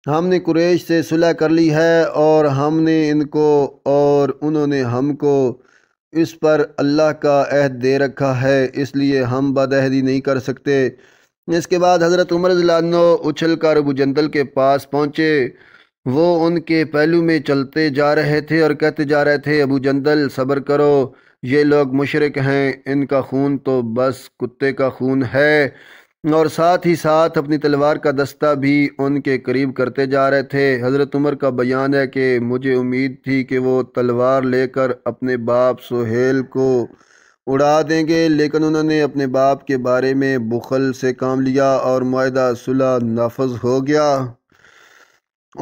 Speaker 1: ہم نے قریش سے صلح کر لی ہے اور ہم نے ان کو اور انہوں نے ہم کو اس پر اللہ کا عہد دے رکھا ہے اس لیے ہم بدعہدی نہیں کر سکتے اس کے بعد حضرت عمر اللہ عنہ اچھل کر ابو جندل کے پاس پہنچے وہ ان کے پہلو میں چلتے جا رہے تھے اور کہتے جا رہے تھے ابو جندل صبر کرو یہ لوگ مشرق ہیں ان کا خون تو بس کتے کا خون ہے اور ساتھ ہی ساتھ اپنی تلوار کا دستہ بھی ان کے قریب کرتے جا رہے تھے حضرت عمر کا بیان ہے کہ مجھے امید تھی کہ وہ تلوار لے کر اپنے باپ سہیل کو اڑا دیں گے لیکن انہوں نے اپنے باپ کے بارے میں بخل سے کام لیا اور معاہدہ صلح نافذ ہو گیا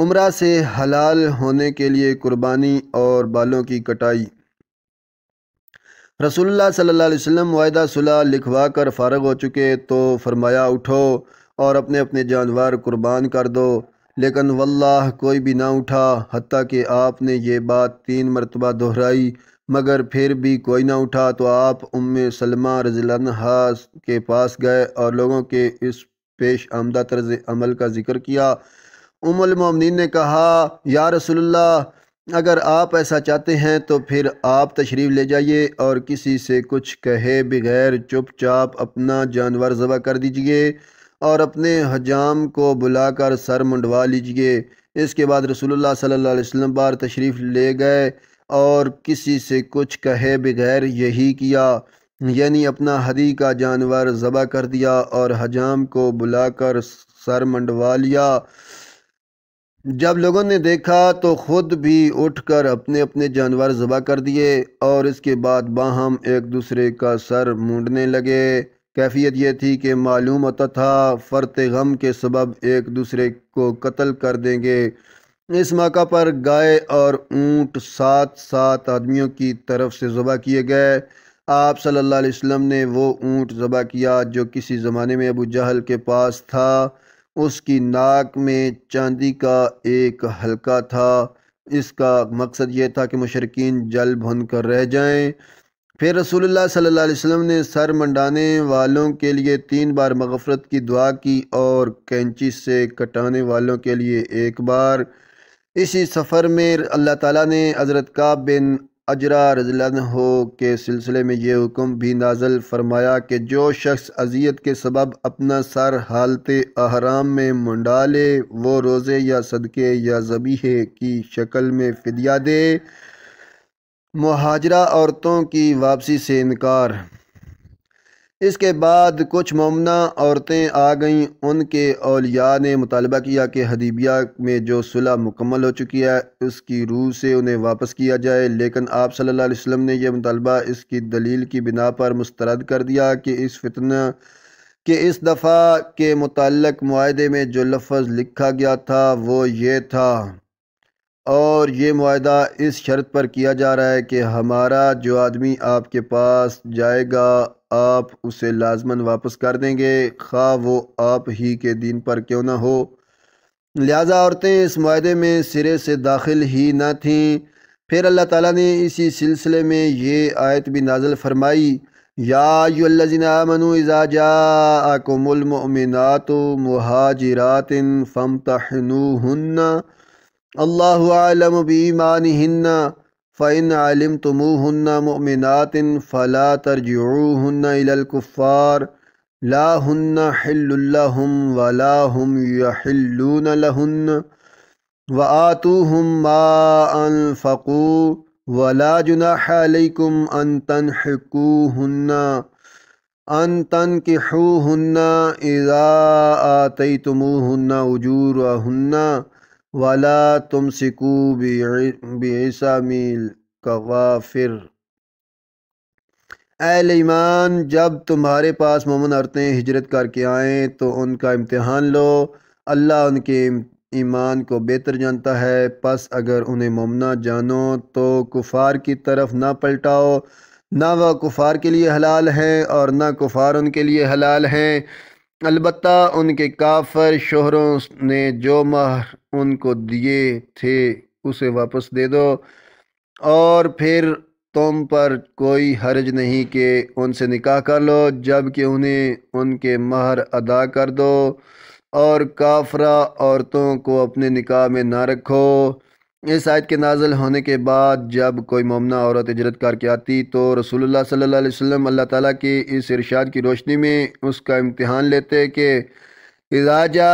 Speaker 1: عمرہ سے حلال ہونے کے لیے قربانی اور بالوں کی کٹائی رسول اللہ صلی اللہ علیہ وسلم معاہدہ صلح لکھوا کر فارغ ہو چکے تو فرمایا اٹھو اور اپنے اپنے جانور قربان کر دو لیکن واللہ کوئی بھی نہ اٹھا حتیٰ کہ آپ نے یہ بات تین مرتبہ دہرائی مگر پھر بھی کوئی نہ اٹھا تو آپ ام سلمہ رضی اللہ عنہ کے پاس گئے اور لوگوں کے اس پیش آمدہ طرز عمل کا ذکر کیا ام المومنین نے کہا یا رسول اللہ اگر آپ ایسا چاہتے ہیں تو پھر آپ تشریف لے جائیے اور کسی سے کچھ کہے بغیر چپ چاپ اپنا جانور ذبح کر دیجئے اور اپنے حجام کو بلا کر سر منڈوا لیجئے اس کے بعد رسول اللہ صلی اللہ علیہ وسلم بار تشریف لے گئے اور کسی سے کچھ کہے بغیر یہی کیا یعنی اپنا ہدی کا جانور ذبح کر دیا اور حجام کو بلا کر سر منڈوا لیا جب لوگوں نے دیکھا تو خود بھی اٹھ کر اپنے اپنے جانور ذبح کر دیے اور اس کے بعد باہم ایک دوسرے کا سر مونڈنے لگے کیفیت یہ تھی کہ معلوم ہوتا تھا فرط غم کے سبب ایک دوسرے کو قتل کر دیں گے اس موقع پر گائے اور اونٹ سات سات آدمیوں کی طرف سے ذبح کیے گئے آپ صلی اللہ علیہ وسلم نے وہ اونٹ ذبح کیا جو کسی زمانے میں ابو جہل کے پاس تھا اس کی ناک میں چاندی کا ایک حلقہ تھا اس کا مقصد یہ تھا کہ مشرقین جل بھن کر رہ جائیں پھر رسول اللہ صلی اللہ علیہ وسلم نے سر منڈانے والوں کے لیے تین بار مغفرت کی دعا کی اور کینچی سے کٹانے والوں کے لیے ایک بار اسی سفر میں اللہ تعالیٰ نے حضرت کا بن اجرا رضی اللہ عنہ کے سلسلے میں یہ حکم بھی نازل فرمایا کہ جو شخص اذیت کے سبب اپنا سر حالت احرام میں منڈا لے وہ روزے یا صدقے یا ذبیحے کی شکل میں فدیہ دے مہاجرہ عورتوں کی واپسی سے انکار اس کے بعد کچھ مومنہ عورتیں آ گئیں ان کے اولیاء نے مطالبہ کیا کہ حدیبیہ میں جو صلح مکمل ہو چکی ہے اس کی روح سے انہیں واپس کیا جائے لیکن آپ صلی اللہ علیہ وسلم نے یہ مطالبہ اس کی دلیل کی بنا پر مسترد کر دیا کہ اس فتنہ کہ اس دفعہ کے متعلق معاہدے میں جو لفظ لکھا گیا تھا وہ یہ تھا اور یہ معاہدہ اس شرط پر کیا جا رہا ہے کہ ہمارا جو آدمی آپ کے پاس جائے گا آپ اسے لازمن واپس کر دیں گے خواہ وہ آپ ہی کے دین پر کیوں نہ ہو لہٰذا عورتیں اس معاہدے میں سرے سے داخل ہی نہ تھیں پھر اللہ تعالیٰ نے اسی سلسلے میں یہ آیت بھی نازل فرمائی یا المؤمنات فامتحنوهن اللہ عالم بیمانہن فإن علمتموهن مؤمنات فلا ترجعوهن إلى الكفار لا هن حل لهم ولا هم يحلون لهن وآتوهم ما أنفقوا ولا جناح عليكم أن تنحكوهن أن تنكحوهن إذا آتيتموهن أجورهن ولا تم سکو بے میل عیسامی اہل ایمان جب تمہارے پاس مومن عورتیں ہجرت کر کے آئیں تو ان کا امتحان لو اللہ ان کے ایمان کو بہتر جانتا ہے پس اگر انہیں ممنہ جانو تو کفار کی طرف نہ پلٹاؤ نہ وہ کفار کے لیے حلال ہیں اور نہ کفار ان کے لیے حلال ہیں البتہ ان کے کافر شوہروں نے جو مہر ان کو دیئے تھے اسے واپس دے دو اور پھر تم پر کوئی حرج نہیں کہ ان سے نکاح کر لو جب کہ انہیں ان کے مہر ادا کر دو اور کافرہ عورتوں کو اپنے نکاح میں نہ رکھو اس آیت کے نازل ہونے کے بعد جب کوئی مومنہ عورت اجرت کر کے آتی تو رسول اللہ صلی اللہ علیہ وسلم اللہ تعالیٰ کے اس ارشاد کی روشنی میں اس کا امتحان لیتے کہ راجا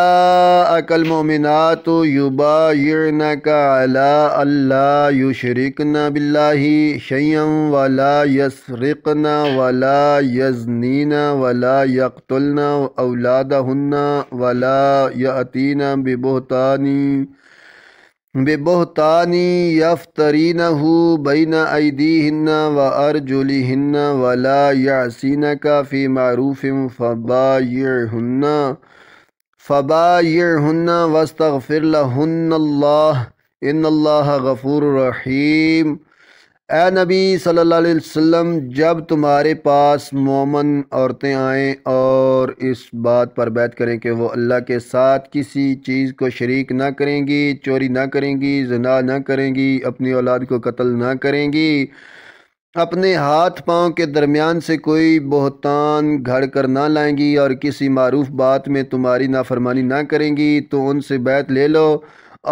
Speaker 1: عقل مومنات یوبا یرن ن کا اللہ اللہ یوشرقن بلّہ شیم ولا یس ولا یزنین ولا یقتلن النا اولاد ہن ولا یعطین عطینہ بہتانی بہتانی یفترین ہو بین عیدی ہن و ارجولی ولا یاسین کا فی معروف فب یُنّ فبا ہن یہ وسطن اللہ ان اللہ غفور رحیم اے نبی صلی اللہ علیہ وسلم جب تمہارے پاس مومن عورتیں آئیں اور اس بات پر بیت کریں کہ وہ اللہ کے ساتھ کسی چیز کو شریک نہ کریں گی چوری نہ کریں گی زنا نہ کریں گی اپنی اولاد کو قتل نہ کریں گی اپنے ہاتھ پاؤں کے درمیان سے کوئی بہتان گھڑ کر نہ لائیں گی اور کسی معروف بات میں تمہاری نافرمانی نہ کریں گی تو ان سے بیت لے لو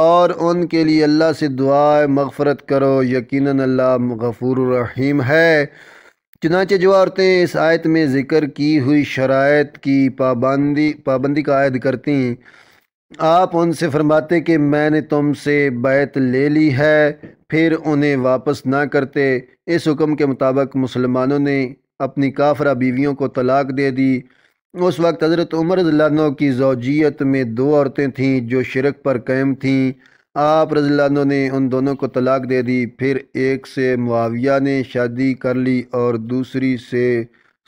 Speaker 1: اور ان کے لیے اللہ سے دعا مغفرت کرو یقیناً اللہ مغفور الرحیم ہے چنانچہ جو عورتیں اس آیت میں ذکر کی ہوئی شرائط کی پابندی پابندی کا عائد ہیں آپ ان سے فرماتے کہ میں نے تم سے بیعت لے لی ہے پھر انہیں واپس نہ کرتے اس حکم کے مطابق مسلمانوں نے اپنی کافرہ بیویوں کو طلاق دے دی اس وقت حضرت عمر رضی اللہ عنہ کی زوجیت میں دو عورتیں تھیں جو شرک پر قیم تھیں آپ رضی اللہ عنہ نے ان دونوں کو طلاق دے دی پھر ایک سے معاویہ نے شادی کر لی اور دوسری سے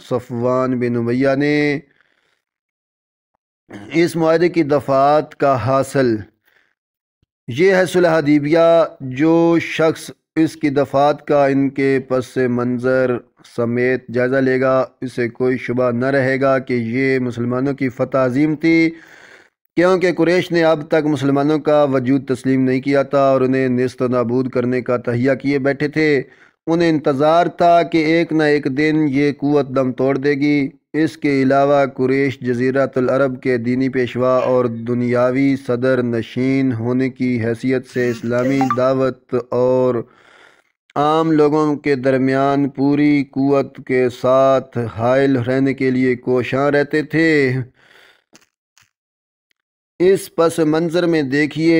Speaker 1: صفوان بن امیہ نے اس معاہدے کی دفعات کا حاصل یہ ہے صلح حدیبیہ جو شخص اس کی دفعات کا ان کے پس منظر سمیت جائزہ لے گا اسے کوئی شبہ نہ رہے گا کہ یہ مسلمانوں کی فتح عظیم تھی کیونکہ قریش نے اب تک مسلمانوں کا وجود تسلیم نہیں کیا تھا اور انہیں نست و نابود کرنے کا تہیا کیے بیٹھے تھے انہیں انتظار تھا کہ ایک نہ ایک دن یہ قوت دم توڑ دے گی اس کے علاوہ قریش جزیرہ العرب کے دینی پیشوا اور دنیاوی صدر نشین ہونے کی حیثیت سے اسلامی دعوت اور عام لوگوں کے درمیان پوری قوت کے ساتھ حائل رہنے کے لیے کوشاں رہتے تھے اس پس منظر میں دیکھیے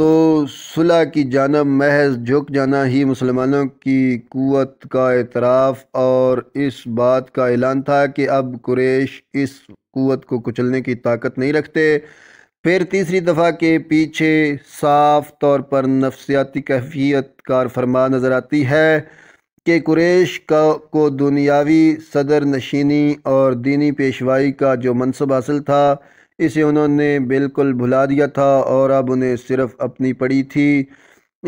Speaker 1: تو صلح کی جانب محض جھک جانا ہی مسلمانوں کی قوت کا اعتراف اور اس بات کا اعلان تھا کہ اب قریش اس قوت کو کچلنے کی طاقت نہیں رکھتے پھر تیسری دفعہ کے پیچھے صاف طور پر نفسیاتی کیفیت کار فرما نظر آتی ہے کہ قریش کا کو دنیاوی صدر نشینی اور دینی پیشوائی کا جو منصب حاصل تھا اسے انہوں نے بالکل بھلا دیا تھا اور اب انہیں صرف اپنی پڑی تھی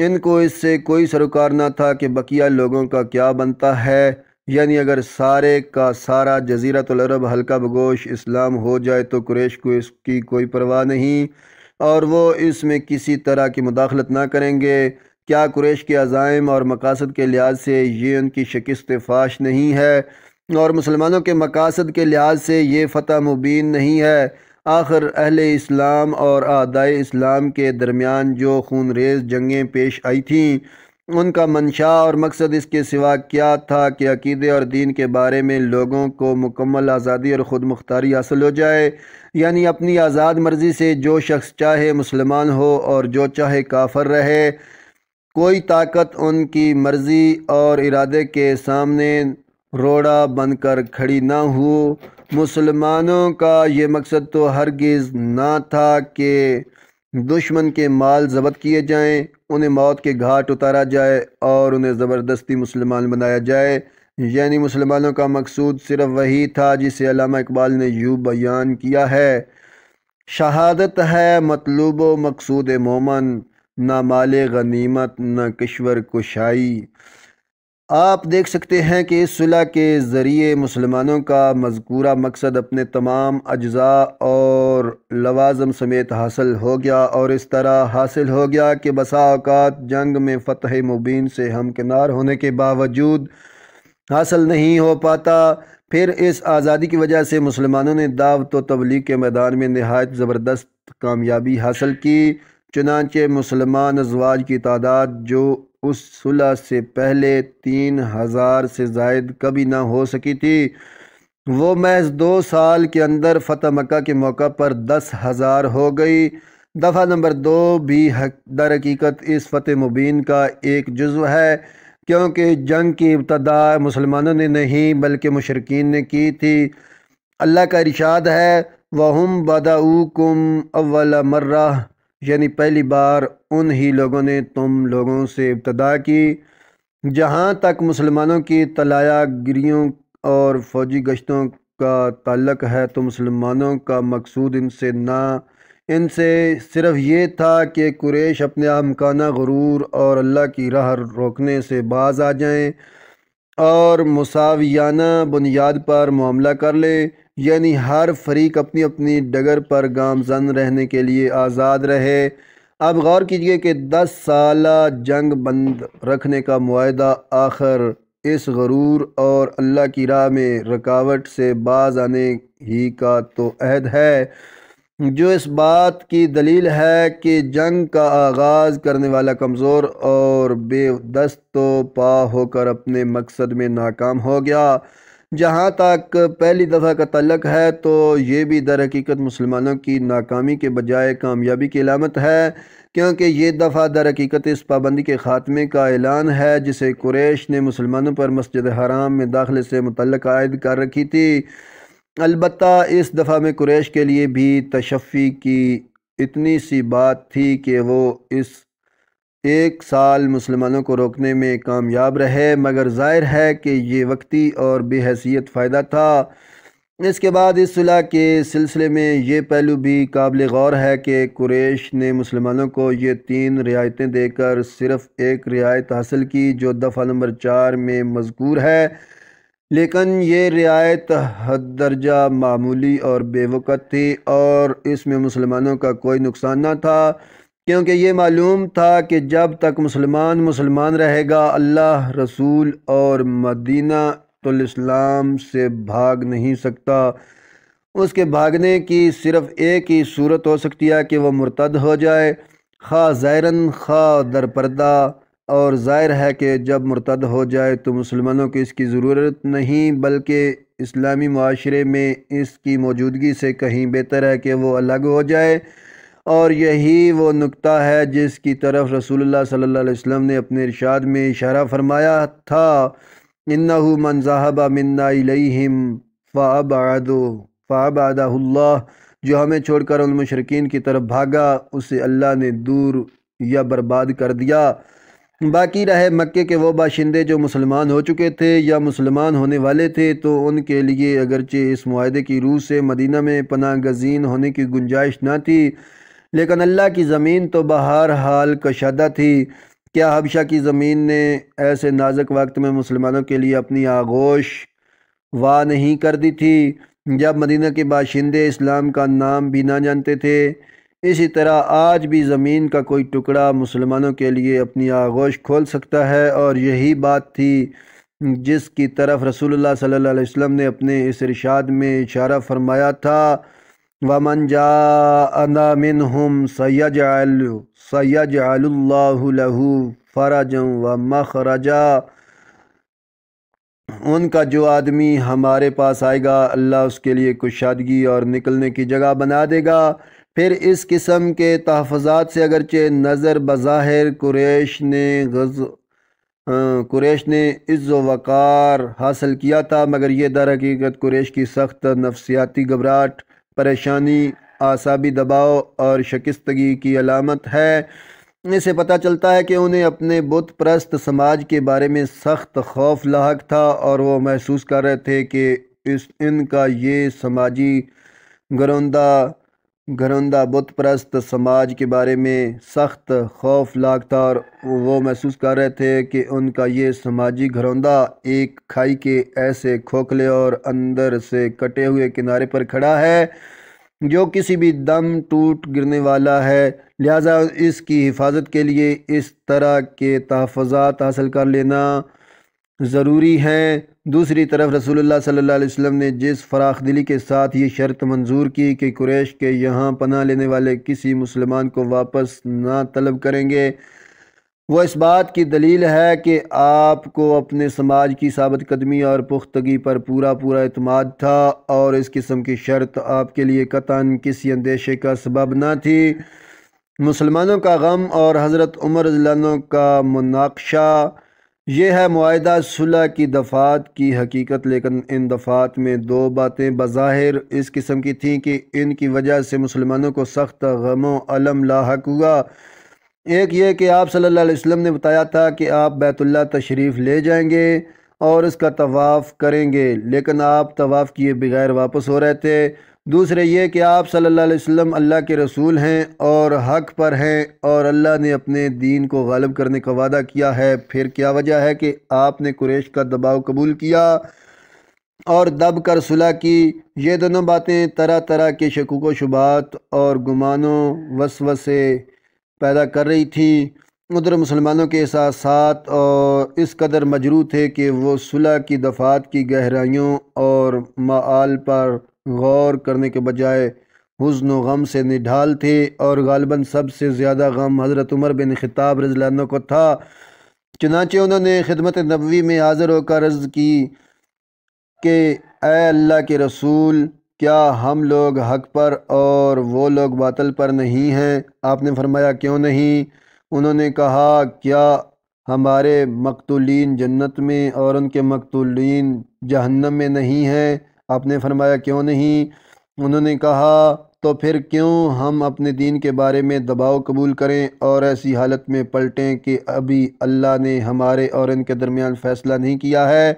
Speaker 1: ان کو اس سے کوئی سروکار نہ تھا کہ بقیہ لوگوں کا کیا بنتا ہے یعنی اگر سارے کا سارا جزیرہ العرب حلقہ بگوش اسلام ہو جائے تو قریش کو اس کی کوئی پرواہ نہیں اور وہ اس میں کسی طرح کی مداخلت نہ کریں گے کیا قریش کے عزائم اور مقاصد کے لحاظ سے یہ ان کی شکست فاش نہیں ہے اور مسلمانوں کے مقاصد کے لحاظ سے یہ فتح مبین نہیں ہے آخر اہل اسلام اور آدائے اسلام کے درمیان جو خون ریز جنگیں پیش آئی تھیں ان کا منشا اور مقصد اس کے سوا کیا تھا کہ عقیدے اور دین کے بارے میں لوگوں کو مکمل آزادی اور خود مختاری حاصل ہو جائے یعنی اپنی آزاد مرضی سے جو شخص چاہے مسلمان ہو اور جو چاہے کافر رہے کوئی طاقت ان کی مرضی اور ارادے کے سامنے روڑا بن کر کھڑی نہ ہو مسلمانوں کا یہ مقصد تو ہرگز نہ تھا کہ دشمن کے مال ضبط کیے جائیں انہیں موت کے گھاٹ اتارا جائے اور انہیں زبردستی مسلمان بنایا جائے یعنی مسلمانوں کا مقصود صرف وہی تھا جسے علامہ اقبال نے یوں بیان کیا ہے شہادت ہے مطلوب و مقصود مومن نہ مال غنیمت نہ کشور کشائی آپ دیکھ سکتے ہیں کہ اس صلح کے ذریعے مسلمانوں کا مذکورہ مقصد اپنے تمام اجزاء اور لوازم سمیت حاصل ہو گیا اور اس طرح حاصل ہو گیا کہ بسا اوقات جنگ میں فتح مبین سے ہمکنار ہونے کے باوجود حاصل نہیں ہو پاتا پھر اس آزادی کی وجہ سے مسلمانوں نے دعوت و تبلیغ کے میدان میں نہایت زبردست کامیابی حاصل کی چنانچہ مسلمان ازواج کی تعداد جو اس صلح سے پہلے تین ہزار سے زائد کبھی نہ ہو سکی تھی وہ محض دو سال کے اندر فتح مکہ کے موقع پر دس ہزار ہو گئی دفعہ نمبر دو بھی در حقیقت اس فتح مبین کا ایک جزو ہے کیونکہ جنگ کی ابتدا مسلمانوں نے نہیں بلکہ مشرقین نے کی تھی اللہ کا ارشاد ہے وہم بدا أَوَّلَ مَرَّةِ یعنی پہلی بار ان ہی لوگوں نے تم لوگوں سے ابتدا کی جہاں تک مسلمانوں کی طلایا گریوں اور فوجی گشتوں کا تعلق ہے تو مسلمانوں کا مقصود ان سے نہ ان سے صرف یہ تھا کہ قریش اپنے امکانہ غرور اور اللہ کی راہ روکنے سے باز آ جائیں اور مساویانہ بنیاد پر معاملہ کر لے یعنی ہر فریق اپنی اپنی ڈگر پر گامزن رہنے کے لیے آزاد رہے اب غور کیجئے کہ دس سالہ جنگ بند رکھنے کا معاہدہ آخر اس غرور اور اللہ کی راہ میں رکاوٹ سے باز آنے ہی کا تو عہد ہے جو اس بات کی دلیل ہے کہ جنگ کا آغاز کرنے والا کمزور اور بے دست و پا ہو کر اپنے مقصد میں ناکام ہو گیا جہاں تک پہلی دفعہ کا تعلق ہے تو یہ بھی در حقیقت مسلمانوں کی ناکامی کے بجائے کامیابی کی علامت ہے کیونکہ یہ دفعہ در حقیقت اس پابندی کے خاتمے کا اعلان ہے جسے قریش نے مسلمانوں پر مسجد حرام میں داخلے سے متعلق عائد کر رکھی تھی البتہ اس دفعہ میں قریش کے لیے بھی تشفی کی اتنی سی بات تھی کہ وہ اس ایک سال مسلمانوں کو روکنے میں کامیاب رہے مگر ظاہر ہے کہ یہ وقتی اور بے حیثیت فائدہ تھا اس کے بعد اس صلح کے سلسلے میں یہ پہلو بھی قابل غور ہے کہ قریش نے مسلمانوں کو یہ تین رعایتیں دے کر صرف ایک رعایت حاصل کی جو دفعہ نمبر چار میں مذکور ہے لیکن یہ رعایت حد درجہ معمولی اور بے وقت تھی اور اس میں مسلمانوں کا کوئی نقصان نہ تھا کیونکہ یہ معلوم تھا کہ جب تک مسلمان مسلمان رہے گا اللہ رسول اور مدینہ تو الاسلام سے بھاگ نہیں سکتا اس کے بھاگنے کی صرف ایک ہی صورت ہو سکتی ہے کہ وہ مرتد ہو جائے خواہ ظاہراً خواہ در پردہ اور ظاہر ہے کہ جب مرتد ہو جائے تو مسلمانوں کی اس کی ضرورت نہیں بلکہ اسلامی معاشرے میں اس کی موجودگی سے کہیں بہتر ہے کہ وہ الگ ہو جائے اور یہی وہ نقطہ ہے جس کی طرف رسول اللہ صلی اللہ علیہ وسلم نے اپنے ارشاد میں اشارہ فرمایا تھا من منظاہبہ منا الم فا باد فا بادہ اللہ جو ہمیں چھوڑ کر ان مشرقین کی طرف بھاگا اسے اللہ نے دور یا برباد کر دیا باقی رہے مکے کے وہ باشندے جو مسلمان ہو چکے تھے یا مسلمان ہونے والے تھے تو ان کے لیے اگرچہ اس معاہدے کی روح سے مدینہ میں پناہ گزین ہونے کی گنجائش نہ تھی لیکن اللہ کی زمین تو بہار حال کشادہ تھی کیا حبشہ کی زمین نے ایسے نازک وقت میں مسلمانوں کے لیے اپنی آغوش واہ نہیں کر دی تھی جب مدینہ کے باشندے اسلام کا نام بھی نہ جانتے تھے اسی طرح آج بھی زمین کا کوئی ٹکڑا مسلمانوں کے لیے اپنی آغوش کھول سکتا ہے اور یہی بات تھی جس کی طرف رسول اللہ صلی اللہ علیہ وسلم نے اپنے اس ارشاد میں اشارہ فرمایا تھا ومن جا انا من ہم سید سید اللہ فرج و مخرجا ان کا جو آدمی ہمارے پاس آئے گا اللہ اس کے لیے کشادگی اور نکلنے کی جگہ بنا دے گا پھر اس قسم کے تحفظات سے اگرچہ نظر بظاہر قریش نے غز قریش نے عز و وقار حاصل کیا تھا مگر یہ در حقیقت قریش کی سخت نفسیاتی گھبراہٹ پریشانی اعصابی دباؤ اور شکستگی کی علامت ہے اسے سے پتہ چلتا ہے کہ انہیں اپنے بت پرست سماج کے بارے میں سخت خوف لاحق تھا اور وہ محسوس کر رہے تھے کہ اس ان کا یہ سماجی گروندہ گھرندہ بت پرست سماج کے بارے میں سخت خوف لاکھ تھا اور وہ محسوس کر رہے تھے کہ ان کا یہ سماجی گھروندہ ایک کھائی کے ایسے کھوکھلے اور اندر سے کٹے ہوئے کنارے پر کھڑا ہے جو کسی بھی دم ٹوٹ گرنے والا ہے لہٰذا اس کی حفاظت کے لیے اس طرح کے تحفظات حاصل کر لینا ضروری ہیں دوسری طرف رسول اللہ صلی اللہ علیہ وسلم نے جس فراخ دلی کے ساتھ یہ شرط منظور کی کہ قریش کے یہاں پناہ لینے والے کسی مسلمان کو واپس نہ طلب کریں گے وہ اس بات کی دلیل ہے کہ آپ کو اپنے سماج کی ثابت قدمی اور پختگی پر پورا پورا اعتماد تھا اور اس قسم کی شرط آپ کے لیے قطن کسی اندیشے کا سبب نہ تھی مسلمانوں کا غم اور حضرت عمر ضلع کا مناقشہ یہ ہے معاہدہ صلح کی دفعات کی حقیقت لیکن ان دفعات میں دو باتیں بظاہر اس قسم کی تھیں کہ ان کی وجہ سے مسلمانوں کو سخت غم و علم لاحق ہوا ایک یہ کہ آپ صلی اللہ علیہ وسلم نے بتایا تھا کہ آپ بیت اللہ تشریف لے جائیں گے اور اس کا طواف کریں گے لیکن آپ طواف کیے بغیر واپس ہو رہے تھے دوسرے یہ کہ آپ صلی اللہ علیہ وسلم اللہ کے رسول ہیں اور حق پر ہیں اور اللہ نے اپنے دین کو غالب کرنے کا وعدہ کیا ہے پھر کیا وجہ ہے کہ آپ نے قریش کا دباؤ قبول کیا اور دب کر صلح کی یہ دونوں باتیں طرح طرح کے شکوک و شبات اور گمانوں وسوسے پیدا کر رہی تھیں ادھر مسلمانوں کے احساسات اور اس قدر مجروح تھے کہ وہ صلح کی دفعات کی گہرائیوں اور معال پر غور کرنے کے بجائے حزن و غم سے نڈھال تھے اور غالباً سب سے زیادہ غم حضرت عمر بن خطاب رضی عنہ کو تھا چنانچہ انہوں نے خدمت نبوی میں حاضر ہو کر عرض کی کہ اے اللہ کے رسول کیا ہم لوگ حق پر اور وہ لوگ باطل پر نہیں ہیں آپ نے فرمایا کیوں نہیں انہوں نے کہا کیا ہمارے مقتولین جنت میں اور ان کے مقتولین جہنم میں نہیں ہیں آپ نے فرمایا کیوں نہیں انہوں نے کہا تو پھر کیوں ہم اپنے دین کے بارے میں دباؤ قبول کریں اور ایسی حالت میں پلٹیں کہ ابھی اللہ نے ہمارے اور ان کے درمیان فیصلہ نہیں کیا ہے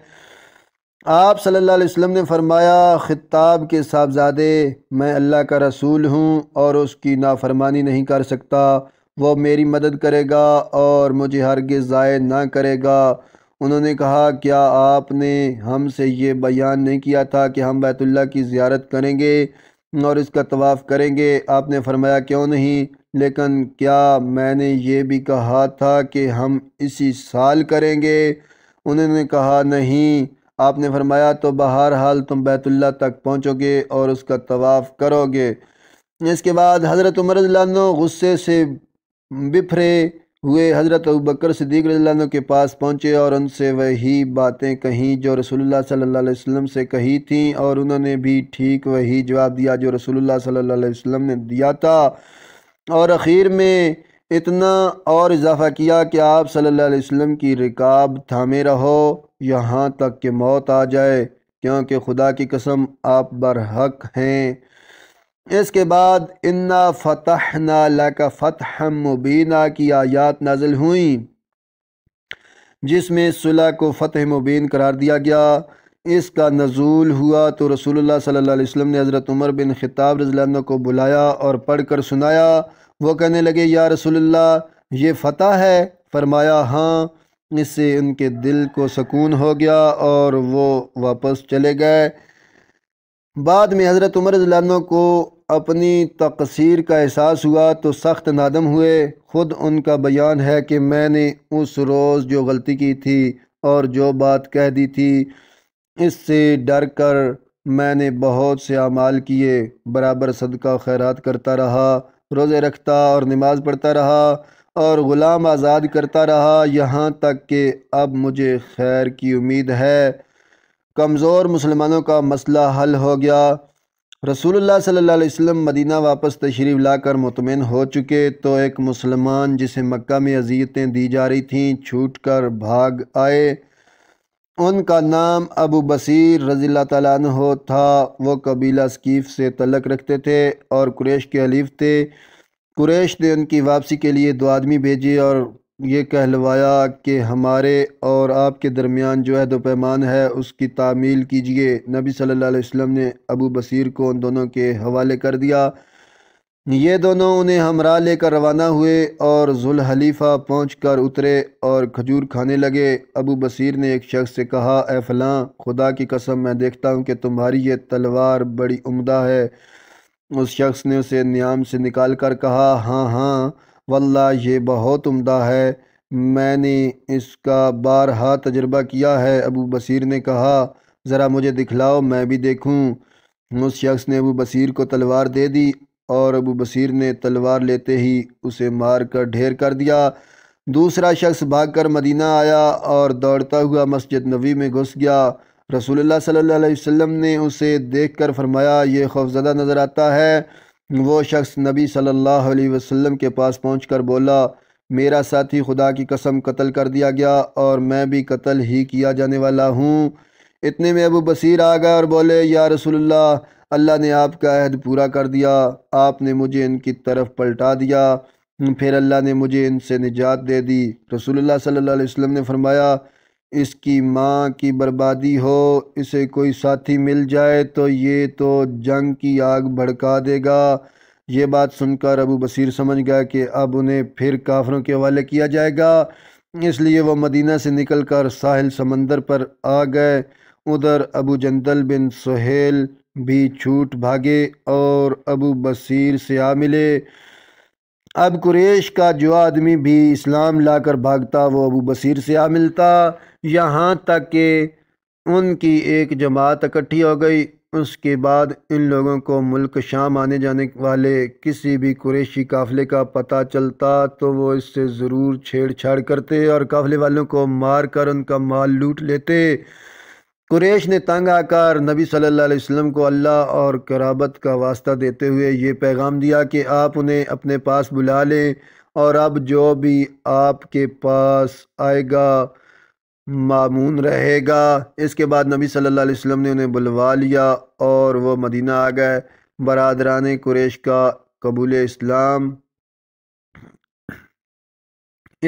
Speaker 1: آپ صلی اللہ علیہ وسلم نے فرمایا خطاب کے صاحبزادے میں اللہ کا رسول ہوں اور اس کی نافرمانی نہیں کر سکتا وہ میری مدد کرے گا اور مجھے ہرگز ضائع نہ کرے گا انہوں نے کہا کیا آپ نے ہم سے یہ بیان نہیں کیا تھا کہ ہم بیت اللہ کی زیارت کریں گے اور اس کا طواف کریں گے آپ نے فرمایا کیوں نہیں لیکن کیا میں نے یہ بھی کہا تھا کہ ہم اسی سال کریں گے انہوں نے کہا نہیں آپ نے فرمایا تو بہرحال تم بیت اللہ تک پہنچو گے اور اس کا طواف کرو گے اس کے بعد حضرت عمر اللہ عنہ غصے سے بپھرے ہوئے حضرت ابو بکر صدیق رضی اللہ عنہ کے پاس پہنچے اور ان سے وہی باتیں کہیں جو رسول اللہ صلی اللہ علیہ وسلم سے کہی تھیں اور انہوں نے بھی ٹھیک وہی جواب دیا جو رسول اللہ صلی اللہ علیہ وسلم نے دیا تھا اور اخیر میں اتنا اور اضافہ کیا کہ آپ صلی اللہ علیہ وسلم کی رکاب تھامے رہو یہاں تک کہ موت آ جائے کیونکہ خدا کی قسم آپ برحق ہیں اس کے بعد انا فتح نالکا فتح مبینہ کی آیات نازل ہوئیں جس میں صلح کو فتح مبین قرار دیا گیا اس کا نزول ہوا تو رسول اللہ صلی اللہ علیہ وسلم نے حضرت عمر بن خطاب رضی اللہ عنہ کو بلایا اور پڑھ کر سنایا وہ کہنے لگے یا رسول اللہ یہ فتح ہے فرمایا ہاں اس سے ان کے دل کو سکون ہو گیا اور وہ واپس چلے گئے بعد میں حضرت عمر رضی اللہ عنہ کو اپنی تقصیر کا احساس ہوا تو سخت نادم ہوئے خود ان کا بیان ہے کہ میں نے اس روز جو غلطی کی تھی اور جو بات کہہ دی تھی اس سے ڈر کر میں نے بہت سے اعمال کیے برابر صدقہ خیرات کرتا رہا روزے رکھتا اور نماز پڑھتا رہا اور غلام آزاد کرتا رہا یہاں تک کہ اب مجھے خیر کی امید ہے کمزور مسلمانوں کا مسئلہ حل ہو گیا رسول اللہ صلی اللہ علیہ وسلم مدینہ واپس تشریف لا کر مطمئن ہو چکے تو ایک مسلمان جسے مکہ میں عذیتیں دی جا رہی تھیں چھوٹ کر بھاگ آئے ان کا نام ابو بصیر رضی اللہ تعالیٰ عنہ تھا وہ قبیلہ سکیف سے تلق رکھتے تھے اور قریش کے حلیف تھے قریش نے ان کی واپسی کے لیے دو آدمی بھیجے اور یہ کہلوایا کہ ہمارے اور آپ کے درمیان جو عہد و پیمان ہے اس کی تعمیل کیجئے نبی صلی اللہ علیہ وسلم نے ابو بصیر کو ان دونوں کے حوالے کر دیا یہ دونوں انہیں ہمراہ لے کر روانہ ہوئے اور ذوالحلیفہ پہنچ کر اترے اور کھجور کھانے لگے ابو بصیر نے ایک شخص سے کہا اے فلاں خدا کی قسم میں دیکھتا ہوں کہ تمہاری یہ تلوار بڑی عمدہ ہے اس شخص نے اسے نیام سے نکال کر کہا ہاں ہاں واللہ یہ بہت عمدہ ہے میں نے اس کا بارہا تجربہ کیا ہے ابو بصیر نے کہا ذرا مجھے دکھلاؤ میں بھی دیکھوں اس شخص نے ابو بصیر کو تلوار دے دی اور ابو بصیر نے تلوار لیتے ہی اسے مار کر ڈھیر کر دیا دوسرا شخص بھاگ کر مدینہ آیا اور دوڑتا ہوا مسجد نبی میں گھس گیا رسول اللہ صلی اللہ علیہ وسلم نے اسے دیکھ کر فرمایا یہ خوفزدہ نظر آتا ہے وہ شخص نبی صلی اللہ علیہ وسلم کے پاس پہنچ کر بولا میرا ساتھی خدا کی قسم قتل کر دیا گیا اور میں بھی قتل ہی کیا جانے والا ہوں اتنے میں بصیر آ گئے اور بولے یا رسول اللہ اللہ نے آپ کا عہد پورا کر دیا آپ نے مجھے ان کی طرف پلٹا دیا پھر اللہ نے مجھے ان سے نجات دے دی رسول اللہ صلی اللہ علیہ وسلم نے فرمایا اس کی ماں کی بربادی ہو اسے کوئی ساتھی مل جائے تو یہ تو جنگ کی آگ بھڑکا دے گا یہ بات سن کر ابو بصیر سمجھ گیا کہ اب انہیں پھر کافروں کے حوالے کیا جائے گا اس لیے وہ مدینہ سے نکل کر ساحل سمندر پر آ گئے ادھر ابو جندل بن سہیل بھی چھوٹ بھاگے اور ابو بصیر سے آ ملے اب قریش کا جو آدمی بھی اسلام لا کر بھاگتا وہ ابو بصیر سے آ ملتا یہاں تک کہ ان کی ایک جماعت اکٹھی ہو گئی اس کے بعد ان لوگوں کو ملک شام آنے جانے والے کسی بھی قریشی قافلے کا پتہ چلتا تو وہ اس سے ضرور چھیڑ چھاڑ کرتے اور قافلے والوں کو مار کر ان کا مال لوٹ لیتے قریش نے تنگ آ کر نبی صلی اللہ علیہ وسلم کو اللہ اور قرابت کا واسطہ دیتے ہوئے یہ پیغام دیا کہ آپ انہیں اپنے پاس بلا لیں اور اب جو بھی آپ کے پاس آئے گا معمون رہے گا اس کے بعد نبی صلی اللہ علیہ وسلم نے انہیں بلوا لیا اور وہ مدینہ آ گئے برادران قریش کا قبول اسلام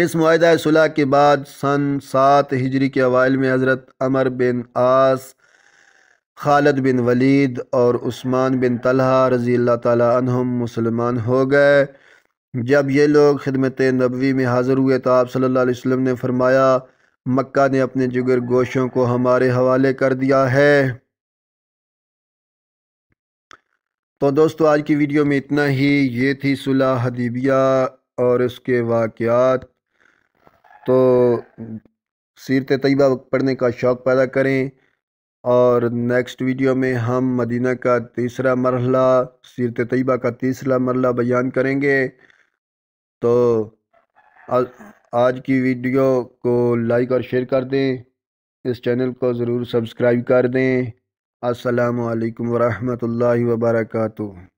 Speaker 1: اس معاہدہ صلح کے بعد سن سات ہجری کے اوائل میں حضرت عمر بن آس خالد بن ولید اور عثمان بن طلحہ رضی اللہ تعالیٰ عنہم مسلمان ہو گئے جب یہ لوگ خدمت نبوی میں حاضر ہوئے تو آپ صلی اللہ علیہ وسلم نے فرمایا مکہ نے اپنے جگر گوشوں کو ہمارے حوالے کر دیا ہے تو دوستو آج کی ویڈیو میں اتنا ہی یہ تھی صلح حدیبیہ اور اس کے واقعات تو سیرت طیبہ پڑھنے کا شوق پیدا کریں اور نیکسٹ ویڈیو میں ہم مدینہ کا تیسرا مرحلہ سیرت طیبہ کا تیسرا مرحلہ بیان کریں گے تو آج کی ویڈیو کو لائک اور شیئر کر دیں اس چینل کو ضرور سبسکرائب کر دیں السلام علیکم ورحمۃ اللہ وبرکاتہ